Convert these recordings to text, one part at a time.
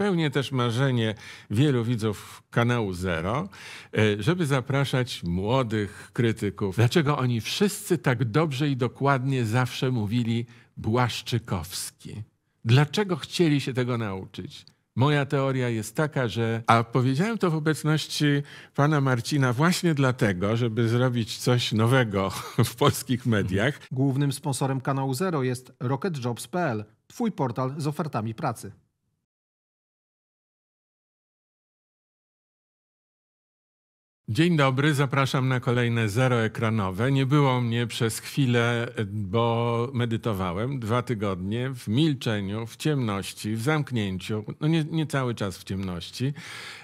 spełnię też marzenie wielu widzów kanału Zero, e, żeby zapraszać młodych krytyków. Dlaczego oni wszyscy tak dobrze i dokładnie zawsze mówili Błaszczykowski? Dlaczego chcieli się tego nauczyć? Moja teoria jest taka, że. A powiedziałem to w obecności pana Marcina właśnie dlatego, żeby zrobić coś nowego w polskich mediach. Głównym sponsorem kanału Zero jest RocketJobs.pl, twój portal z ofertami pracy. Dzień dobry, zapraszam na kolejne zero ekranowe. Nie było mnie przez chwilę, bo medytowałem dwa tygodnie w milczeniu, w ciemności, w zamknięciu, no nie, nie cały czas w ciemności.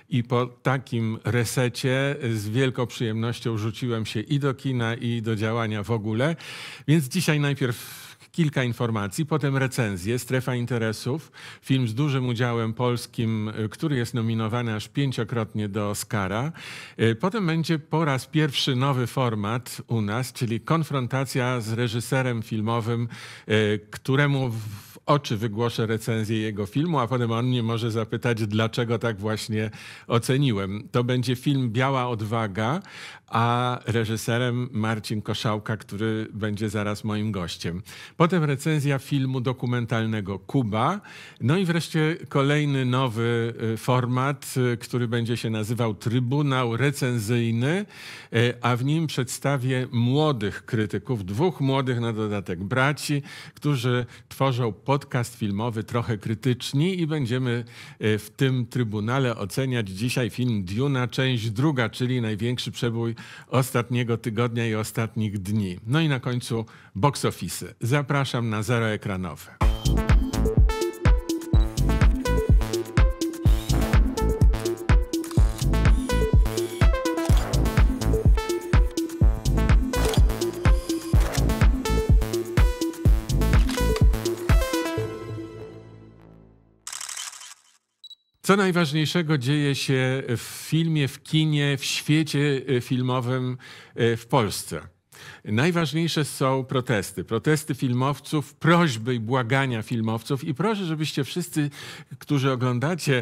I po takim resecie z wielką przyjemnością rzuciłem się i do kina, i do działania w ogóle. Więc dzisiaj najpierw kilka informacji, potem recenzje, strefa interesów, film z dużym udziałem polskim, y, który jest nominowany aż pięciokrotnie do Oscara. Y, potem będzie po raz pierwszy nowy format u nas, czyli konfrontacja z reżyserem filmowym, y, któremu w oczy wygłoszę recenzję jego filmu, a potem on mnie może zapytać, dlaczego tak właśnie oceniłem. To będzie film Biała Odwaga, a reżyserem Marcin Koszałka, który będzie zaraz moim gościem. Potem recenzja filmu dokumentalnego Kuba. No i wreszcie kolejny nowy y, format, y, który będzie się nazywał Trybunał Recenzyjny, y, a w nim przedstawię młodych krytyków, dwóch młodych na dodatek braci, którzy tworzą podcast filmowy trochę krytyczni i będziemy w tym trybunale oceniać dzisiaj film Duna, część druga, czyli największy przebój ostatniego tygodnia i ostatnich dni. No i na końcu box office. Zapraszam na zero ekranowe. Co najważniejszego dzieje się w filmie, w kinie, w świecie e, filmowym e, w Polsce? Najważniejsze są protesty. Protesty filmowców, prośby i błagania filmowców. I proszę, żebyście wszyscy, którzy oglądacie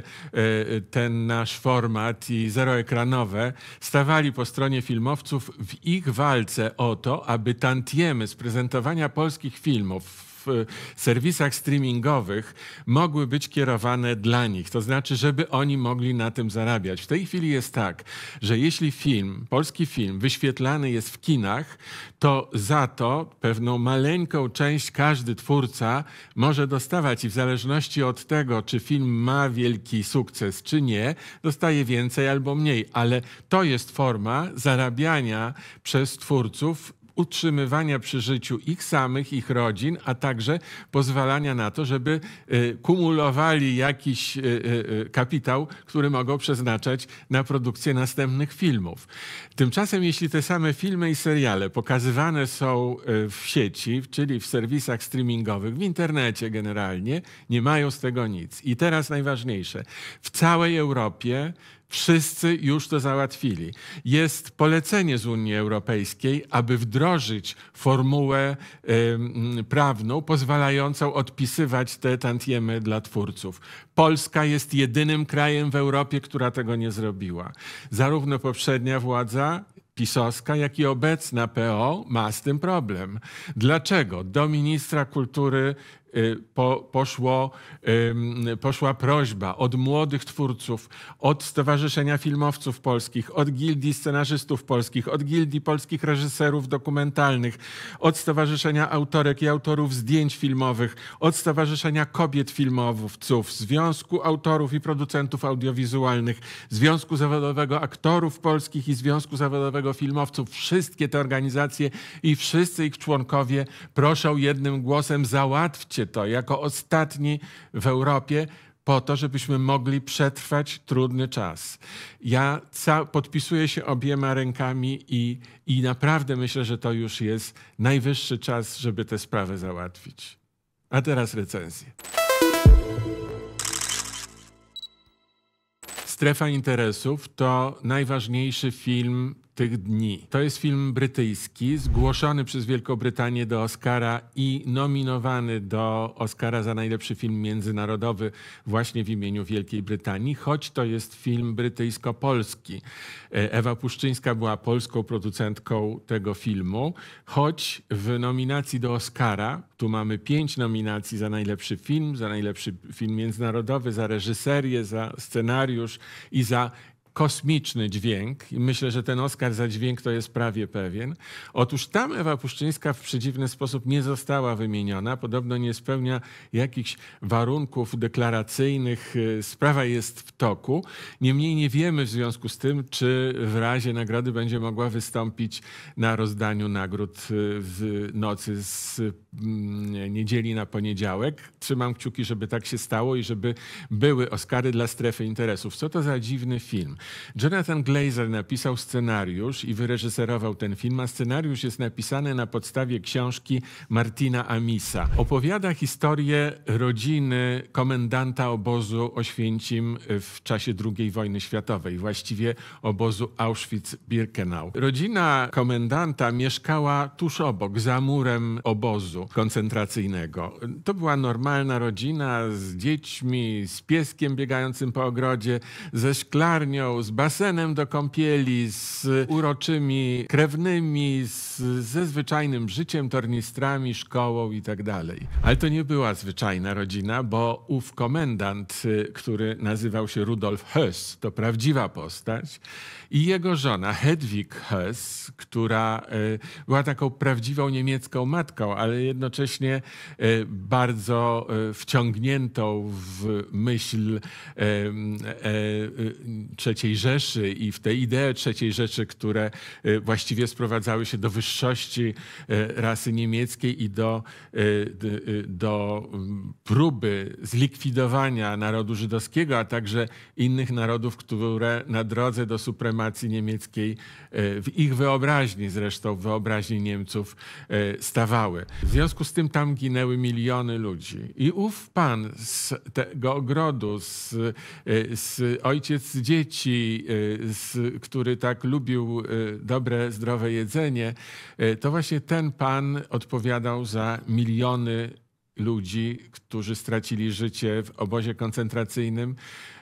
e, ten nasz format i zeroekranowe, stawali po stronie filmowców w ich walce o to, aby tantiemy z prezentowania polskich filmów w serwisach streamingowych mogły być kierowane dla nich, to znaczy, żeby oni mogli na tym zarabiać. W tej chwili jest tak, że jeśli film, polski film wyświetlany jest w kinach, to za to pewną maleńką część każdy twórca może dostawać i w zależności od tego, czy film ma wielki sukces, czy nie, dostaje więcej albo mniej, ale to jest forma zarabiania przez twórców utrzymywania przy życiu ich samych, ich rodzin, a także pozwalania na to, żeby e, kumulowali jakiś e, e, kapitał, który mogą przeznaczać na produkcję następnych filmów. Tymczasem, jeśli te same filmy i seriale pokazywane są w sieci, czyli w serwisach streamingowych, w internecie generalnie, nie mają z tego nic. I teraz najważniejsze, w całej Europie Wszyscy już to załatwili. Jest polecenie z Unii Europejskiej, aby wdrożyć formułę prawną pozwalającą odpisywać te tantiemy dla twórców. Polska jest jedynym krajem w Europie, która tego nie zrobiła. Zarówno poprzednia władza, pisowska, jak i obecna PO ma z tym problem. Dlaczego do ministra kultury Y, po, poszło, poszła prośba od młodych twórców, od Stowarzyszenia Filmowców Polskich, od Gildii Scenarzystów Polskich, od Gildii Polskich Reżyserów Dokumentalnych, od Stowarzyszenia Autorek i Autorów Zdjęć Filmowych, od Stowarzyszenia Kobiet Filmowców, Związku Autorów i Producentów Audiowizualnych, Związku Zawodowego Aktorów Polskich i Związku Zawodowego Filmowców. Wszystkie te organizacje i wszyscy ich członkowie proszą jednym głosem załatwcie to jako ostatni w Europie po to, żebyśmy mogli przetrwać trudny czas. Ja podpisuję się obiema rękami i, i naprawdę myślę, że to już jest najwyższy czas, żeby tę sprawę załatwić. A teraz recenzje. Strefa interesów to najważniejszy film tych dni. To jest film brytyjski, zgłoszony przez Wielką Brytanię do Oscara i nominowany do Oscara za najlepszy film międzynarodowy właśnie w imieniu Wielkiej Brytanii, choć to jest film brytyjsko-polski. E, Ewa Puszczyńska była polską producentką tego filmu, choć w nominacji do Oscara, tu mamy pięć nominacji za najlepszy film, za najlepszy film międzynarodowy, za reżyserię, za scenariusz i za kosmiczny dźwięk i myślę, że ten Oscar za dźwięk to jest prawie pewien. Otóż tam Ewa Puszczyńska w przedziwny sposób nie została wymieniona, podobno nie spełnia jakichś warunków deklaracyjnych, y, sprawa jest w toku. Niemniej nie wiemy w związku z tym, czy w razie nagrody będzie mogła wystąpić na rozdaniu nagród y, w nocy z mm, niedzieli na poniedziałek. Trzymam kciuki, żeby tak się stało i żeby były Oscary dla strefy interesów. Co to za dziwny film? Jonathan Glazer napisał scenariusz i wyreżyserował ten film, a scenariusz jest napisany na podstawie książki Martina Amisa. Opowiada historię rodziny komendanta obozu Oświęcim w czasie II wojny światowej, właściwie obozu Auschwitz-Birkenau. Rodzina komendanta mieszkała tuż obok, za murem obozu koncentracyjnego. To była normalna rodzina z dziećmi, z pieskiem biegającym po ogrodzie, ze szklarnią, miał z basenem do kąpieli, z uroczymi krewnymi, z, ze zwyczajnym życiem, tornistrami, szkołą itd. Tak Ale to nie była zwyczajna rodzina, bo ów komendant, y, który nazywał się Rudolf Höss, to prawdziwa postać, i jego żona Hedwig Hess, która e, była taką prawdziwą niemiecką matką, ale jednocześnie e, bardzo e, wciągniętą w myśl III Rzeszy i w te idee III Rzeszy, które właściwie sprowadzały się do wyższości rasy niemieckiej i do, do próby zlikwidowania narodu żydowskiego, a także innych narodów, które na drodze do supremacji supremacji niemieckiej e, w ich wyobraźni, zresztą w wyobraźni Niemców, e, stawały. W związku z tym tam ginęły miliony ludzi. I ów pan z tego ogrodu, z, e, z ojciec dzieci, z, który tak lubił dobre, zdrowe jedzenie, to właśnie ten pan odpowiadał za miliony ludzi, którzy stracili życie w obozie koncentracyjnym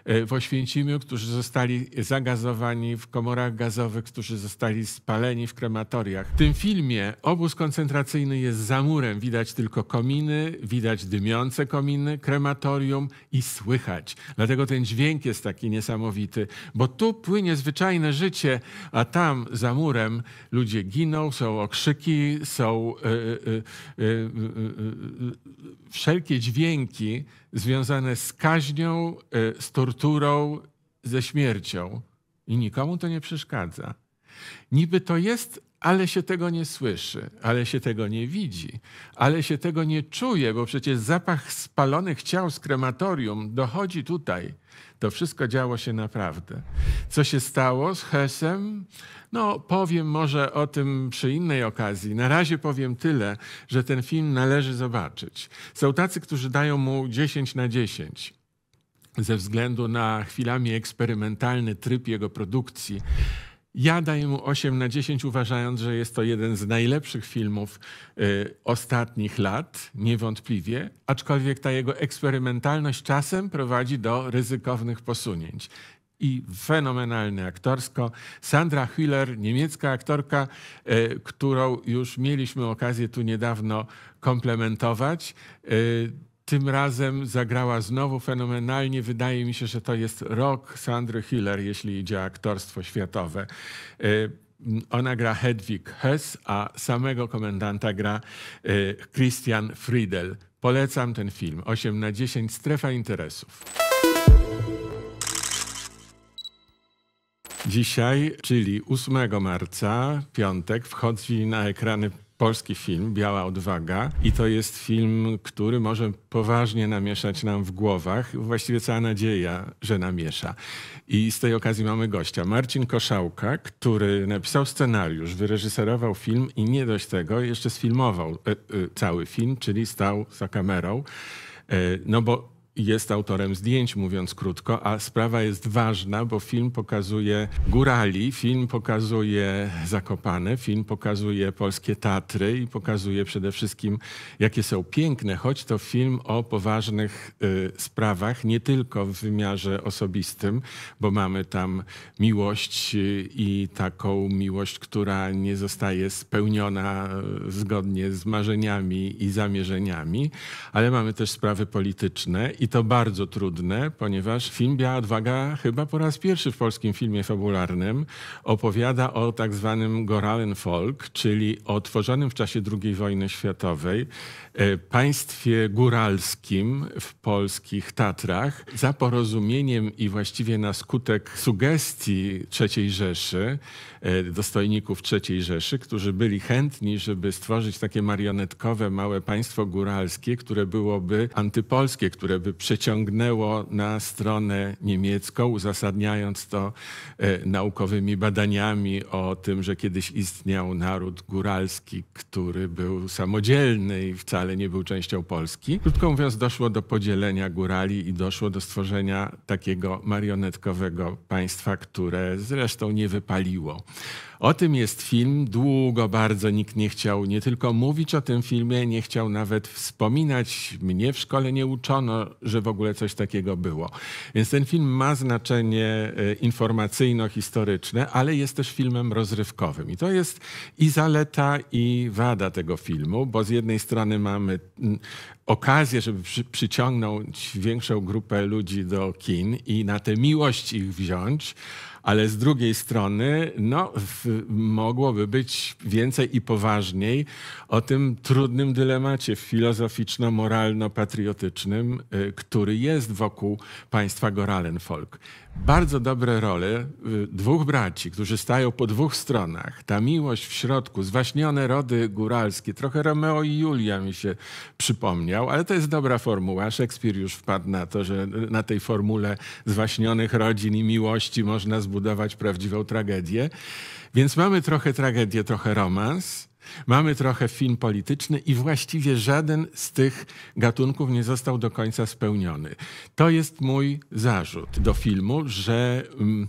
E, w Oświęcimiu, którzy zostali zagazowani w komorach gazowych, którzy zostali spaleni w krematoriach. W tym filmie obóz koncentracyjny jest za murem. Widać tylko kominy, widać dymiące kominy, krematorium i słychać. Dlatego ten dźwięk jest taki niesamowity, bo tu płynie zwyczajne życie, a tam za murem ludzie giną, są okrzyki, są yy, yy, yy, wszelkie dźwięki, związane z kaźnią, e, z torturą, ze śmiercią. I nikomu to nie przeszkadza. Niby to jest, ale się tego nie słyszy, ale się tego nie widzi, ale się tego nie czuje, bo przecież zapach spalonych ciał z krematorium dochodzi tutaj to wszystko działo się naprawdę. Co się stało z Hesem? No, powiem może o tym przy innej okazji. Na razie powiem tyle, że ten film należy zobaczyć. Są tacy, którzy dają mu 10 na 10 ze względu na chwilami eksperymentalny tryb jego produkcji ja daję mu 8 na 10, uważając, że jest to jeden z najlepszych filmów y, ostatnich lat, niewątpliwie, aczkolwiek ta jego eksperymentalność czasem prowadzi do ryzykownych posunięć. I fenomenalny aktorsko. Sandra Hüller, niemiecka aktorka, y, którą już mieliśmy okazję tu niedawno komplementować. Y, tym razem zagrała znowu fenomenalnie. Wydaje mi się, że to jest rok Sandry Hiller, jeśli idzie o aktorstwo światowe. Y, ona gra Hedwig Hess, a samego komendanta gra y, Christian Friedel. Polecam ten film. 8 na 10 strefa interesów. Dzisiaj, czyli 8 marca, piątek, wchodzi na ekrany polski film, Biała Odwaga. I to jest film, który może poważnie namieszać nam w głowach. Właściwie cała nadzieja, że namiesza. I z tej okazji mamy gościa. Marcin Koszałka, który napisał scenariusz, wyreżyserował film i nie dość tego, jeszcze sfilmował e, e, cały film, czyli stał za kamerą. E, no bo jest autorem zdjęć, mówiąc krótko, a sprawa jest ważna, bo film pokazuje górali, film pokazuje Zakopane, film pokazuje polskie Tatry i pokazuje przede wszystkim, jakie są piękne, choć to film o poważnych y, sprawach, nie tylko w wymiarze osobistym, bo mamy tam miłość y, i taką miłość, która nie zostaje spełniona y, zgodnie z marzeniami i zamierzeniami, ale mamy też sprawy polityczne i to bardzo trudne, ponieważ film Biała Odwaga chyba po raz pierwszy w polskim filmie fabularnym opowiada o tak zwanym Goralen Folk, czyli o tworzonym w czasie II wojny światowej e, państwie góralskim w polskich Tatrach za porozumieniem i właściwie na skutek sugestii III Rzeszy, e, dostojników III Rzeszy, którzy byli chętni, żeby stworzyć takie marionetkowe małe państwo góralskie, które byłoby antypolskie, które by przeciągnęło na stronę niemiecką, uzasadniając to e, naukowymi badaniami o tym, że kiedyś istniał naród góralski, który był samodzielny i wcale nie był częścią Polski. Krótko mówiąc, doszło do podzielenia górali i doszło do stworzenia takiego marionetkowego państwa, które zresztą nie wypaliło. O tym jest film. Długo bardzo nikt nie chciał nie tylko mówić o tym filmie, nie chciał nawet wspominać. Mnie w szkole nie uczono, że w ogóle coś takiego było. Więc ten film ma znaczenie e, informacyjno-historyczne, ale jest też filmem rozrywkowym. I to jest i zaleta, i wada tego filmu, bo z jednej strony mamy mm, okazję, żeby przyciągnąć większą grupę ludzi do kin i na tę miłość ich wziąć, ale z drugiej strony no, w, mogłoby być więcej i poważniej o tym trudnym dylemacie filozoficzno-moralno-patriotycznym, y, który jest wokół państwa Goralenfolk bardzo dobre role y, dwóch braci, którzy stają po dwóch stronach. Ta miłość w środku, zwaśnione rody góralskie, trochę Romeo i Julia mi się przypomniał, ale to jest dobra formuła. Szekspir już wpadł na to, że y, na tej formule zwaśnionych rodzin i miłości można zbudować prawdziwą tragedię. Więc mamy trochę tragedię, trochę romans. Mamy trochę film polityczny i właściwie żaden z tych gatunków nie został do końca spełniony. To jest mój zarzut do filmu, że mm,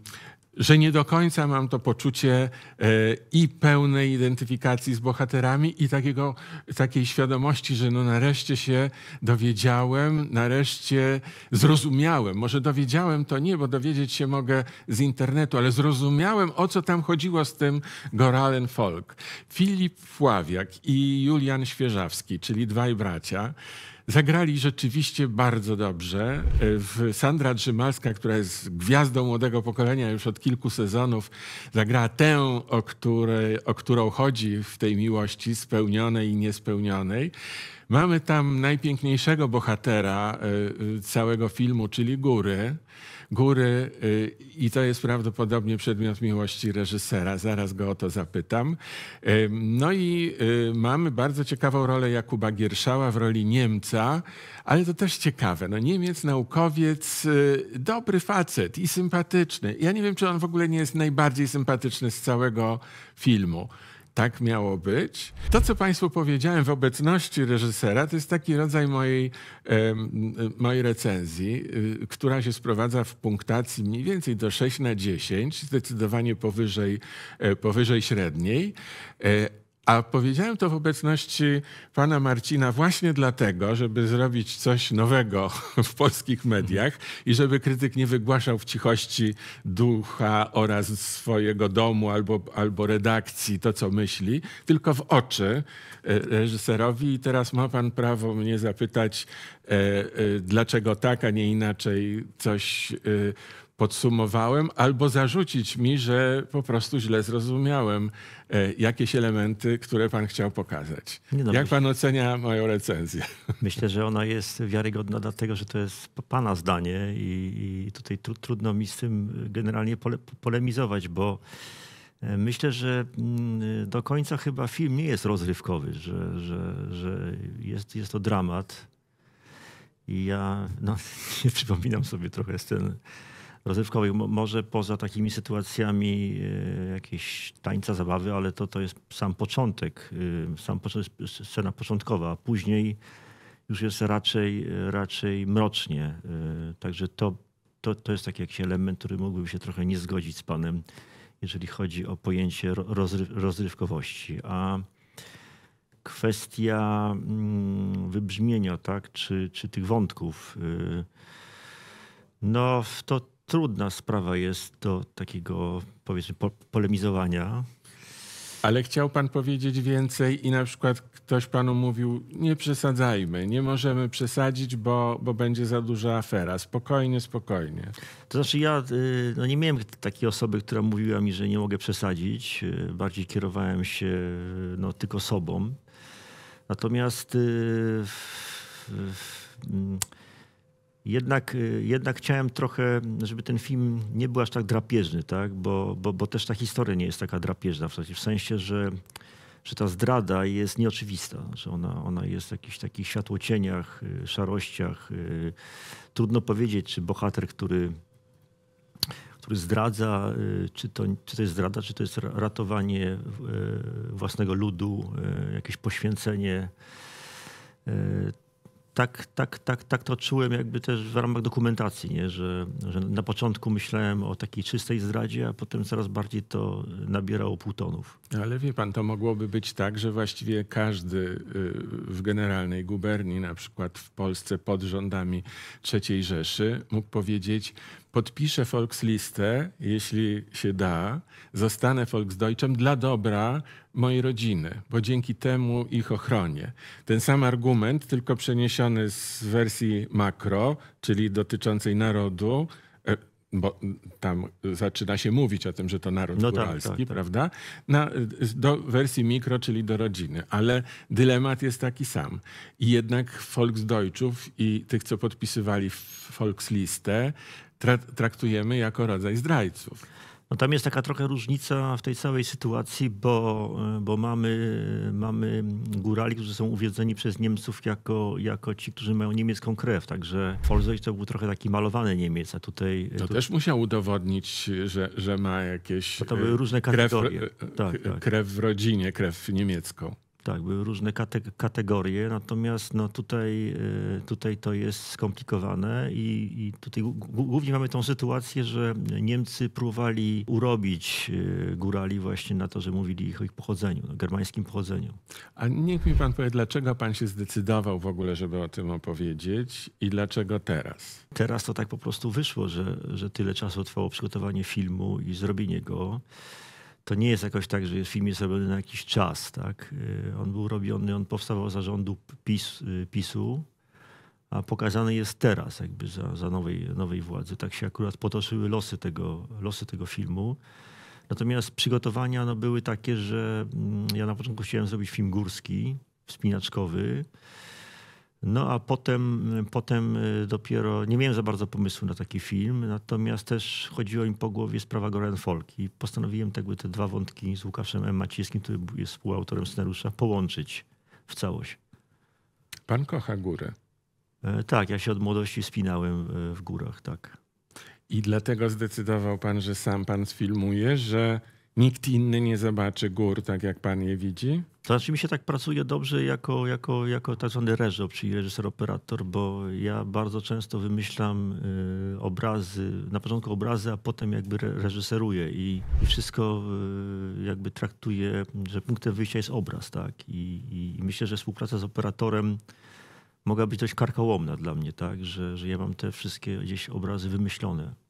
że nie do końca mam to poczucie e, i pełnej identyfikacji z bohaterami, i takiego, takiej świadomości, że no nareszcie się dowiedziałem, nareszcie zrozumiałem. Może dowiedziałem to nie, bo dowiedzieć się mogę z internetu, ale zrozumiałem, o co tam chodziło z tym Goralen Folk. Filip Fławiak i Julian Świeżawski, czyli dwaj bracia, Zagrali rzeczywiście bardzo dobrze. E, Sandra Drzymalska, która jest gwiazdą młodego pokolenia już od kilku sezonów, zagrała tę, o, której, o którą chodzi w tej miłości spełnionej i niespełnionej. Mamy tam najpiękniejszego bohatera e, e, całego filmu, czyli góry góry y, i to jest prawdopodobnie przedmiot miłości reżysera. Zaraz go o to zapytam. No i y, mamy bardzo ciekawą rolę Jakuba Gierszała w roli Niemca, ale to też ciekawe. No Niemiec, naukowiec, y, dobry facet i sympatyczny. Ja nie wiem, czy on w ogóle nie jest najbardziej sympatyczny z całego filmu tak miało być. To, co Państwu powiedziałem w obecności reżysera, to jest taki rodzaj mojej, mojej recenzji, y, która się sprowadza w punktacji mniej więcej do 6 na 10, zdecydowanie powyżej, e, powyżej średniej. E, a powiedziałem to w obecności pana Marcina właśnie dlatego, żeby zrobić coś nowego w polskich mediach i żeby krytyk nie wygłaszał w cichości ducha oraz swojego domu albo, albo redakcji to, co myśli, tylko w oczy e, reżyserowi. I teraz ma pan prawo mnie zapytać, e, e, dlaczego tak, a nie inaczej coś podsumowałem, albo zarzucić mi, że po prostu źle zrozumiałem e, jakieś elementy, które pan chciał pokazać. No, Jak myślę, pan ocenia moją recenzję? Myślę, że ona jest wiarygodna, dlatego że to jest pana zdanie i, i tutaj tru, trudno mi z tym generalnie pole, polemizować, bo. E, myślę, że mm, do końca chyba film nie jest rozrywkowy, że, że, że jest, jest to dramat. I ja no, nie przypominam sobie trochę ten rozrywkowych. Może poza takimi sytuacjami e, jakieś tańca, zabawy, ale to, to jest sam początek, e, sam początek, scena początkowa, a później już jest raczej, raczej mrocznie. E, także to, to, to jest taki jakiś element, który mógłbym się trochę nie zgodzić z panem, jeżeli chodzi o pojęcie rozryw, rozrywkowości. A kwestia mm, wybrzmienia, tak, czy, czy tych wątków. No, to, trudna sprawa jest do takiego, powiedzmy, po polemizowania. Ale chciał pan powiedzieć więcej i na przykład ktoś panu mówił, nie przesadzajmy, nie możemy przesadzić, bo, bo będzie za duża afera. Spokojnie, spokojnie. To znaczy ja y, no nie miałem takiej osoby, która mówiła mi, że nie mogę przesadzić. Y, bardziej kierowałem się y, no, tylko sobą. Natomiast... Mm, jednak, y, jednak chciałem trochę, żeby ten film nie był aż tak drapieżny, tak? Bo, bo, bo też ta historia nie jest taka drapieżna, w sensie, w sensie że, że ta zdrada jest nieoczywista, że ona, ona jest w jakichś takich światłocieniach, y, szarościach. Y, trudno powiedzieć, czy bohater, który, który zdradza, czy to, czy to jest zdrada, czy to jest ratowanie własnego ludu, jakieś poświęcenie tak, tak, tak, tak to czułem jakby też w ramach dokumentacji, nie? Że, że na początku myślałem o takiej czystej zdradzie, a potem coraz bardziej to nabierało półtonów. Ale wie pan, to mogłoby być tak, że właściwie każdy y, w generalnej guberni, na przykład w Polsce pod rządami III Rzeszy, mógł powiedzieć, podpiszę Volkslistę, jeśli się da, zostanę Volksdeutschem dla dobra mojej rodziny, bo dzięki temu ich ochronię. Ten sam argument, tylko przeniesiony z wersji makro, czyli dotyczącej narodu, e, bo tam zaczyna się mówić o tym, że to naród no góralski, tak, tak, tak, prawda? Na, do wersji mikro, czyli do rodziny. Ale dylemat jest taki sam. I jednak Volksdeutschów i tych, co podpisywali Volkslistę, tra traktujemy jako rodzaj zdrajców. No tam jest taka trochę różnica w tej całej sytuacji, bo, bo mamy, mamy górali, którzy są uwiedzeni przez Niemców jako, jako ci, którzy mają niemiecką krew. Także Folzoj to był trochę taki malowany Niemiec, a tutaj... To tu... też musiał udowodnić, że, że ma jakieś... to były e, różne kategorie. Krew, e, tak, tak. krew w rodzinie, krew niemiecką. Tak, były różne kate kategorie, natomiast no tutaj, y, tutaj to jest skomplikowane i, i tutaj głównie mamy tą sytuację, że Niemcy próbowali urobić y, górali właśnie na to, że mówili ich o ich pochodzeniu, no, germańskim pochodzeniu. A niech mi pan powie, dlaczego pan się zdecydował w ogóle, żeby o tym opowiedzieć i dlaczego teraz? Teraz to tak po prostu wyszło, że, że tyle czasu trwało przygotowanie filmu i zrobienie go to nie jest jakoś tak, że jest film jest robiony na jakiś czas. Tak? Y, on był robiony, on powstawał za rządu PiS, y, PiSu, a pokazany jest teraz, jakby za, za nowej, nowej władzy. Tak się akurat potoczyły losy tego, losy tego filmu. Natomiast przygotowania no, były takie, że mm, ja na początku chciałem zrobić film górski, wspinaczkowy. No a potem, potem y, dopiero nie miałem za bardzo pomysłu na taki film, natomiast też chodziło im po głowie sprawa Goran Folk i postanowiłem tak by te dwa wątki z Łukaszem M. Maciejskim, który jest współautorem scenariusza, połączyć w całość. Pan kocha góry. E, tak, ja się od młodości spinałem e, w górach, tak. I dlatego zdecydował pan, że sam pan sfilmuje, że nikt inny nie zobaczy gór tak, jak pan je widzi? To znaczy mi się tak pracuje dobrze jako, jako, jako tak zwany reżop, czyli reżyser-operator, bo ja bardzo często wymyślam y, obrazy, na początku obrazy, a potem jakby reżyseruję i, i wszystko y, jakby traktuję, że punktem wyjścia jest obraz, tak? I, i, i myślę, że współpraca z operatorem mogła być dość karkołomna dla mnie, tak? Że, że ja mam te wszystkie gdzieś obrazy wymyślone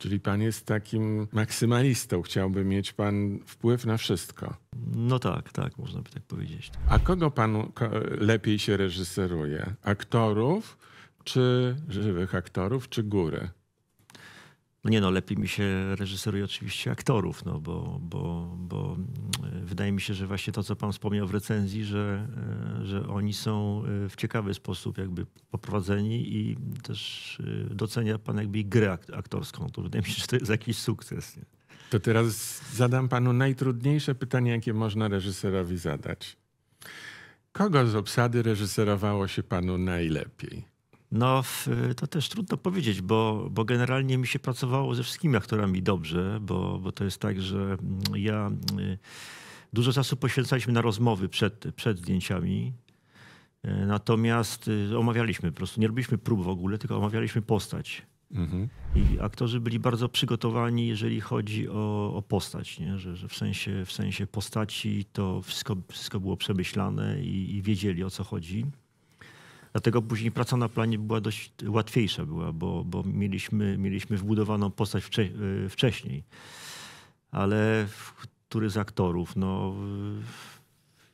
Czyli pan jest takim maksymalistą, chciałby mieć pan wpływ na wszystko. No tak, tak, można by tak powiedzieć. A kogo panu lepiej się reżyseruje? Aktorów, czy żywych aktorów, czy góry? No nie no, lepiej mi się reżyseruje oczywiście aktorów, no bo, bo, bo e, wydaje mi się, że właśnie to, co pan wspomniał w recenzji, że, e, że oni są e, w ciekawy sposób jakby poprowadzeni i też docenia pan jakby grę aktorską. To wydaje mi się, że to jest jakiś sukces. Nie? To teraz zadam panu najtrudniejsze pytanie, jakie można reżyserowi zadać. Kogo z obsady reżyserowało się panu najlepiej? No, to też trudno powiedzieć, bo, bo generalnie mi się pracowało ze wszystkimi aktorami dobrze, bo, bo to jest tak, że mm, ja y, dużo czasu poświęcaliśmy na rozmowy przed, przed zdjęciami. Y, natomiast y, omawialiśmy po prostu, nie robiliśmy prób w ogóle, tylko omawialiśmy postać. Mhm. I aktorzy byli bardzo przygotowani, jeżeli chodzi o, o postać, nie? Że, że, w, sensie, w sensie postaci to wszystko, wszystko było przemyślane i, i wiedzieli o co chodzi. Dlatego później praca na planie była dość łatwiejsza, była, bo, bo mieliśmy, mieliśmy wbudowaną postać wcze, y, wcześniej. Ale który z aktorów? No,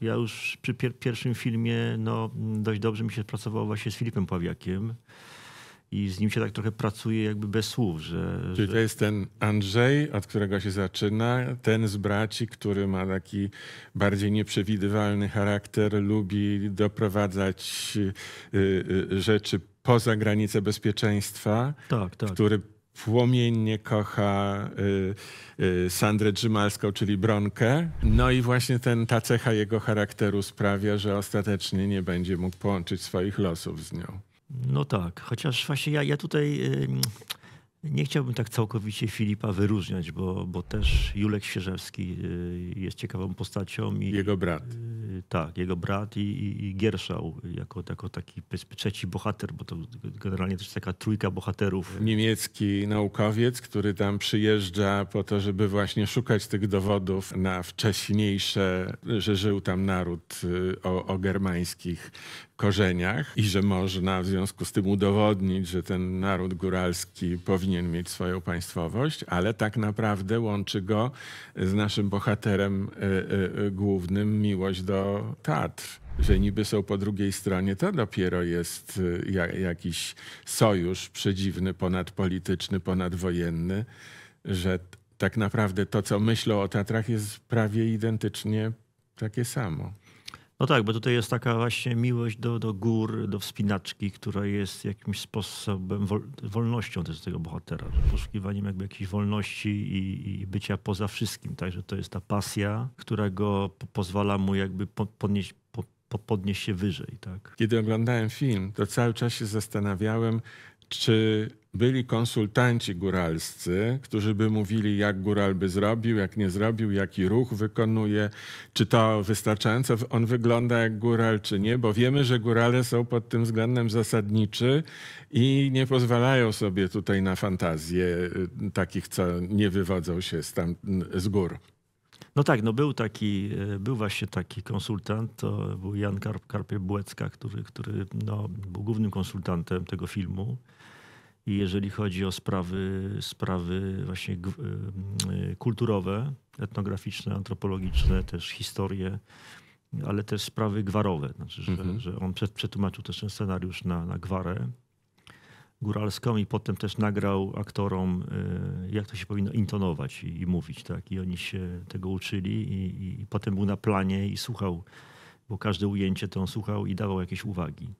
ja już przy pier pierwszym filmie no, dość dobrze mi się pracowało właśnie z Filipem Pławiakiem i z nim się tak trochę pracuje jakby bez słów. Że, Czyli że... to jest ten Andrzej, od którego się zaczyna, ten z braci, który ma taki bardziej nieprzewidywalny charakter, lubi doprowadzać y, y, rzeczy poza granice bezpieczeństwa, tak, tak. który płomiennie kocha y, Sandrę Drzymalską, czyli Bronkę. No i właśnie ten, ta cecha jego charakteru sprawia, że ostatecznie nie będzie mógł połączyć swoich losów z nią. No tak, chociaż właśnie ja, ja tutaj nie chciałbym tak całkowicie Filipa wyróżniać, bo, bo też Julek Świeżewski y, jest ciekawą postacią. I, jego brat. Y, tak, jego brat i, i Gierszał jako, jako taki trzeci bohater, bo to generalnie też taka trójka bohaterów. Niemiecki naukowiec, który tam przyjeżdża po to, żeby właśnie szukać tych dowodów na wcześniejsze, że żył tam naród y, o, o germańskich korzeniach i że można w związku z tym udowodnić, że ten naród góralski powinien mieć swoją państwowość, ale tak naprawdę łączy go z naszym bohaterem e, e, e, głównym miłość do Tatr. że niby są po drugiej stronie, to dopiero jest jakiś sojusz przedziwny, ponadpolityczny, ponadwojenny, że tak naprawdę to, co myślą o Tatrach, jest prawie identycznie takie samo. No tak, bo tutaj jest taka właśnie miłość do, do gór, do wspinaczki, która jest jakimś sposobem, wol, wolnością też tego bohatera, poszukiwaniem jakby jakiejś wolności i, i bycia poza wszystkim. Także to jest ta pasja, która go pozwala mu jakby podnieść, podnieść się wyżej. Tak? Kiedy oglądałem film, to cały czas się zastanawiałem, czy byli konsultanci góralscy, którzy by mówili, jak góral by zrobił, jak nie zrobił, jaki ruch wykonuje, czy to wystarczająco on wygląda jak góral, czy nie, bo wiemy, że górale są pod tym względem zasadniczy i nie pozwalają sobie tutaj na fantazje y, takich, co nie wywodzą się z, tam, z gór. No tak, no był taki, y, był właśnie taki konsultant, to był Jan Karp, Karpie Błecka, który, który no, był głównym konsultantem tego filmu. I jeżeli chodzi o sprawy, sprawy właśnie e, kulturowe, etnograficzne, antropologiczne, też historię, ale też sprawy gwarowe. Znaczy, że, mhm. że on przetłumaczył też ten scenariusz na, na gwarę góralską i potem też nagrał aktorom, e, jak to się powinno intonować i, i mówić. Tak? I oni się tego uczyli i, i, potem był na planie i słuchał, bo każde ujęcie to on słuchał i dawał jakieś uwagi.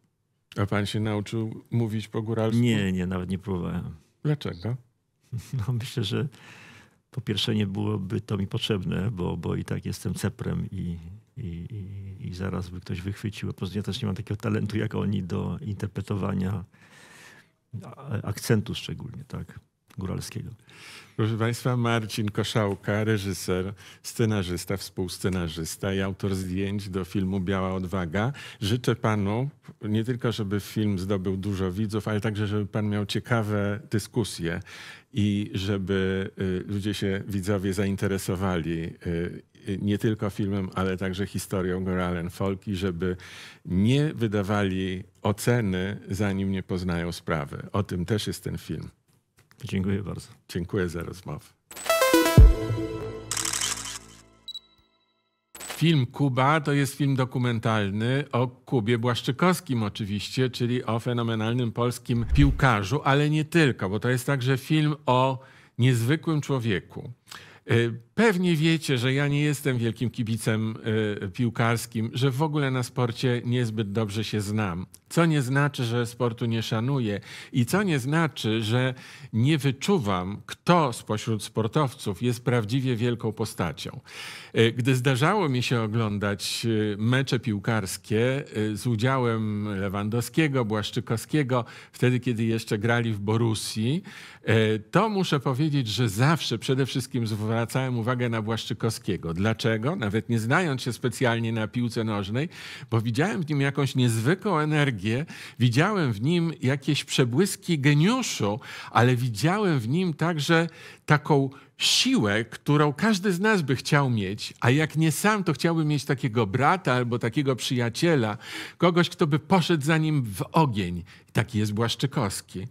A pan się nauczył mówić po góralsku? Nie, nie, nawet nie próbowałem. Dlaczego? No, myślę, że po pierwsze nie byłoby to mi potrzebne, bo, bo i tak jestem ceprem i, i, i, i zaraz by ktoś wychwycił. Po ja też nie mam takiego talentu jak oni do interpretowania akcentu szczególnie, tak. Góralskiego. Proszę Państwa, Marcin Koszałka, reżyser, scenarzysta, współscenarzysta i autor zdjęć do filmu Biała Odwaga. Życzę Panu nie tylko, żeby film zdobył dużo widzów, ale także, żeby Pan miał ciekawe dyskusje i żeby y, ludzie się, widzowie zainteresowali y, nie tylko filmem, ale także historią Goralen Folki, żeby nie wydawali oceny, zanim nie poznają sprawy. O tym też jest ten film. Dziękuję bardzo. Dziękuję za rozmowę. Film Kuba to jest film dokumentalny o Kubie Błaszczykowskim oczywiście, czyli o fenomenalnym polskim piłkarzu, ale nie tylko, bo to jest także film o niezwykłym człowieku. Y, Pewnie wiecie, że ja nie jestem wielkim kibicem e, piłkarskim, że w ogóle na sporcie niezbyt dobrze się znam. Co nie znaczy, że sportu nie szanuję i co nie znaczy, że nie wyczuwam, kto spośród sportowców jest prawdziwie wielką postacią. E, gdy zdarzało mi się oglądać e, mecze piłkarskie z udziałem Lewandowskiego, Błaszczykowskiego, wtedy kiedy jeszcze grali w Borussii, to muszę powiedzieć, że zawsze przede wszystkim zwracałem uwagę, uwagę na Błaszczykowskiego. Dlaczego? Nawet nie znając się specjalnie na piłce nożnej, bo widziałem w nim jakąś niezwykłą energię, widziałem w nim jakieś przebłyski geniuszu, ale widziałem w nim także taką siłę, którą każdy z nas by chciał mieć, a jak nie sam, to chciałby mieć takiego brata albo takiego przyjaciela, kogoś, kto by poszedł za nim w ogień. Taki jest Błaszczykowski.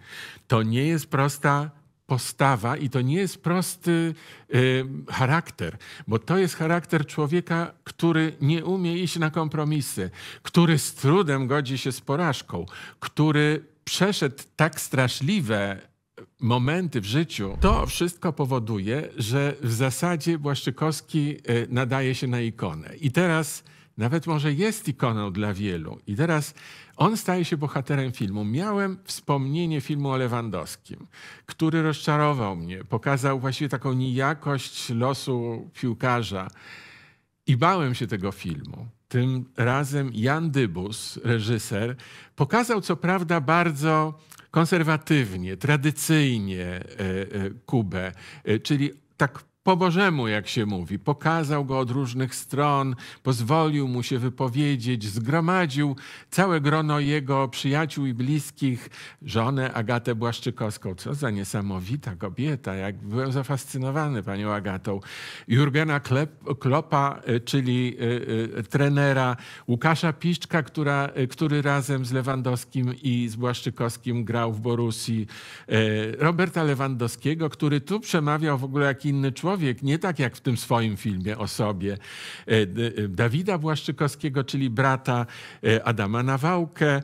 To nie jest prosta postawa i to nie jest prosty y, charakter, bo to jest charakter człowieka, który nie umie iść na kompromisy, który z trudem godzi się z porażką, który przeszedł tak straszliwe momenty w życiu, to wszystko powoduje, że w zasadzie Błaszczykowski y, nadaje się na ikonę. I teraz nawet może jest ikoną dla wielu. I teraz on staje się bohaterem filmu. Miałem wspomnienie filmu o Lewandowskim, który rozczarował mnie, pokazał właściwie taką nijakość losu piłkarza. I bałem się tego filmu. Tym razem Jan Dybus, reżyser, pokazał co prawda bardzo konserwatywnie, tradycyjnie e, e, Kubę, e, czyli tak po Bożemu, jak się mówi. Pokazał go od różnych stron, pozwolił mu się wypowiedzieć, zgromadził całe grono jego przyjaciół i bliskich, żonę Agatę Błaszczykowską. Co za niesamowita kobieta, jak byłem zafascynowany panią Agatą. Jurgena Klopa, y, czyli y, y, trenera, Łukasza Piszczka, która, który razem z Lewandowskim i z Błaszczykowskim grał w Borussii, Roberta Lewandowskiego, który tu przemawiał w ogóle jak inny człowiek, człowiek, nie tak jak w tym swoim filmie o sobie e, e, Dawida Błaszczykowskiego, czyli brata e, Adama Nawałkę,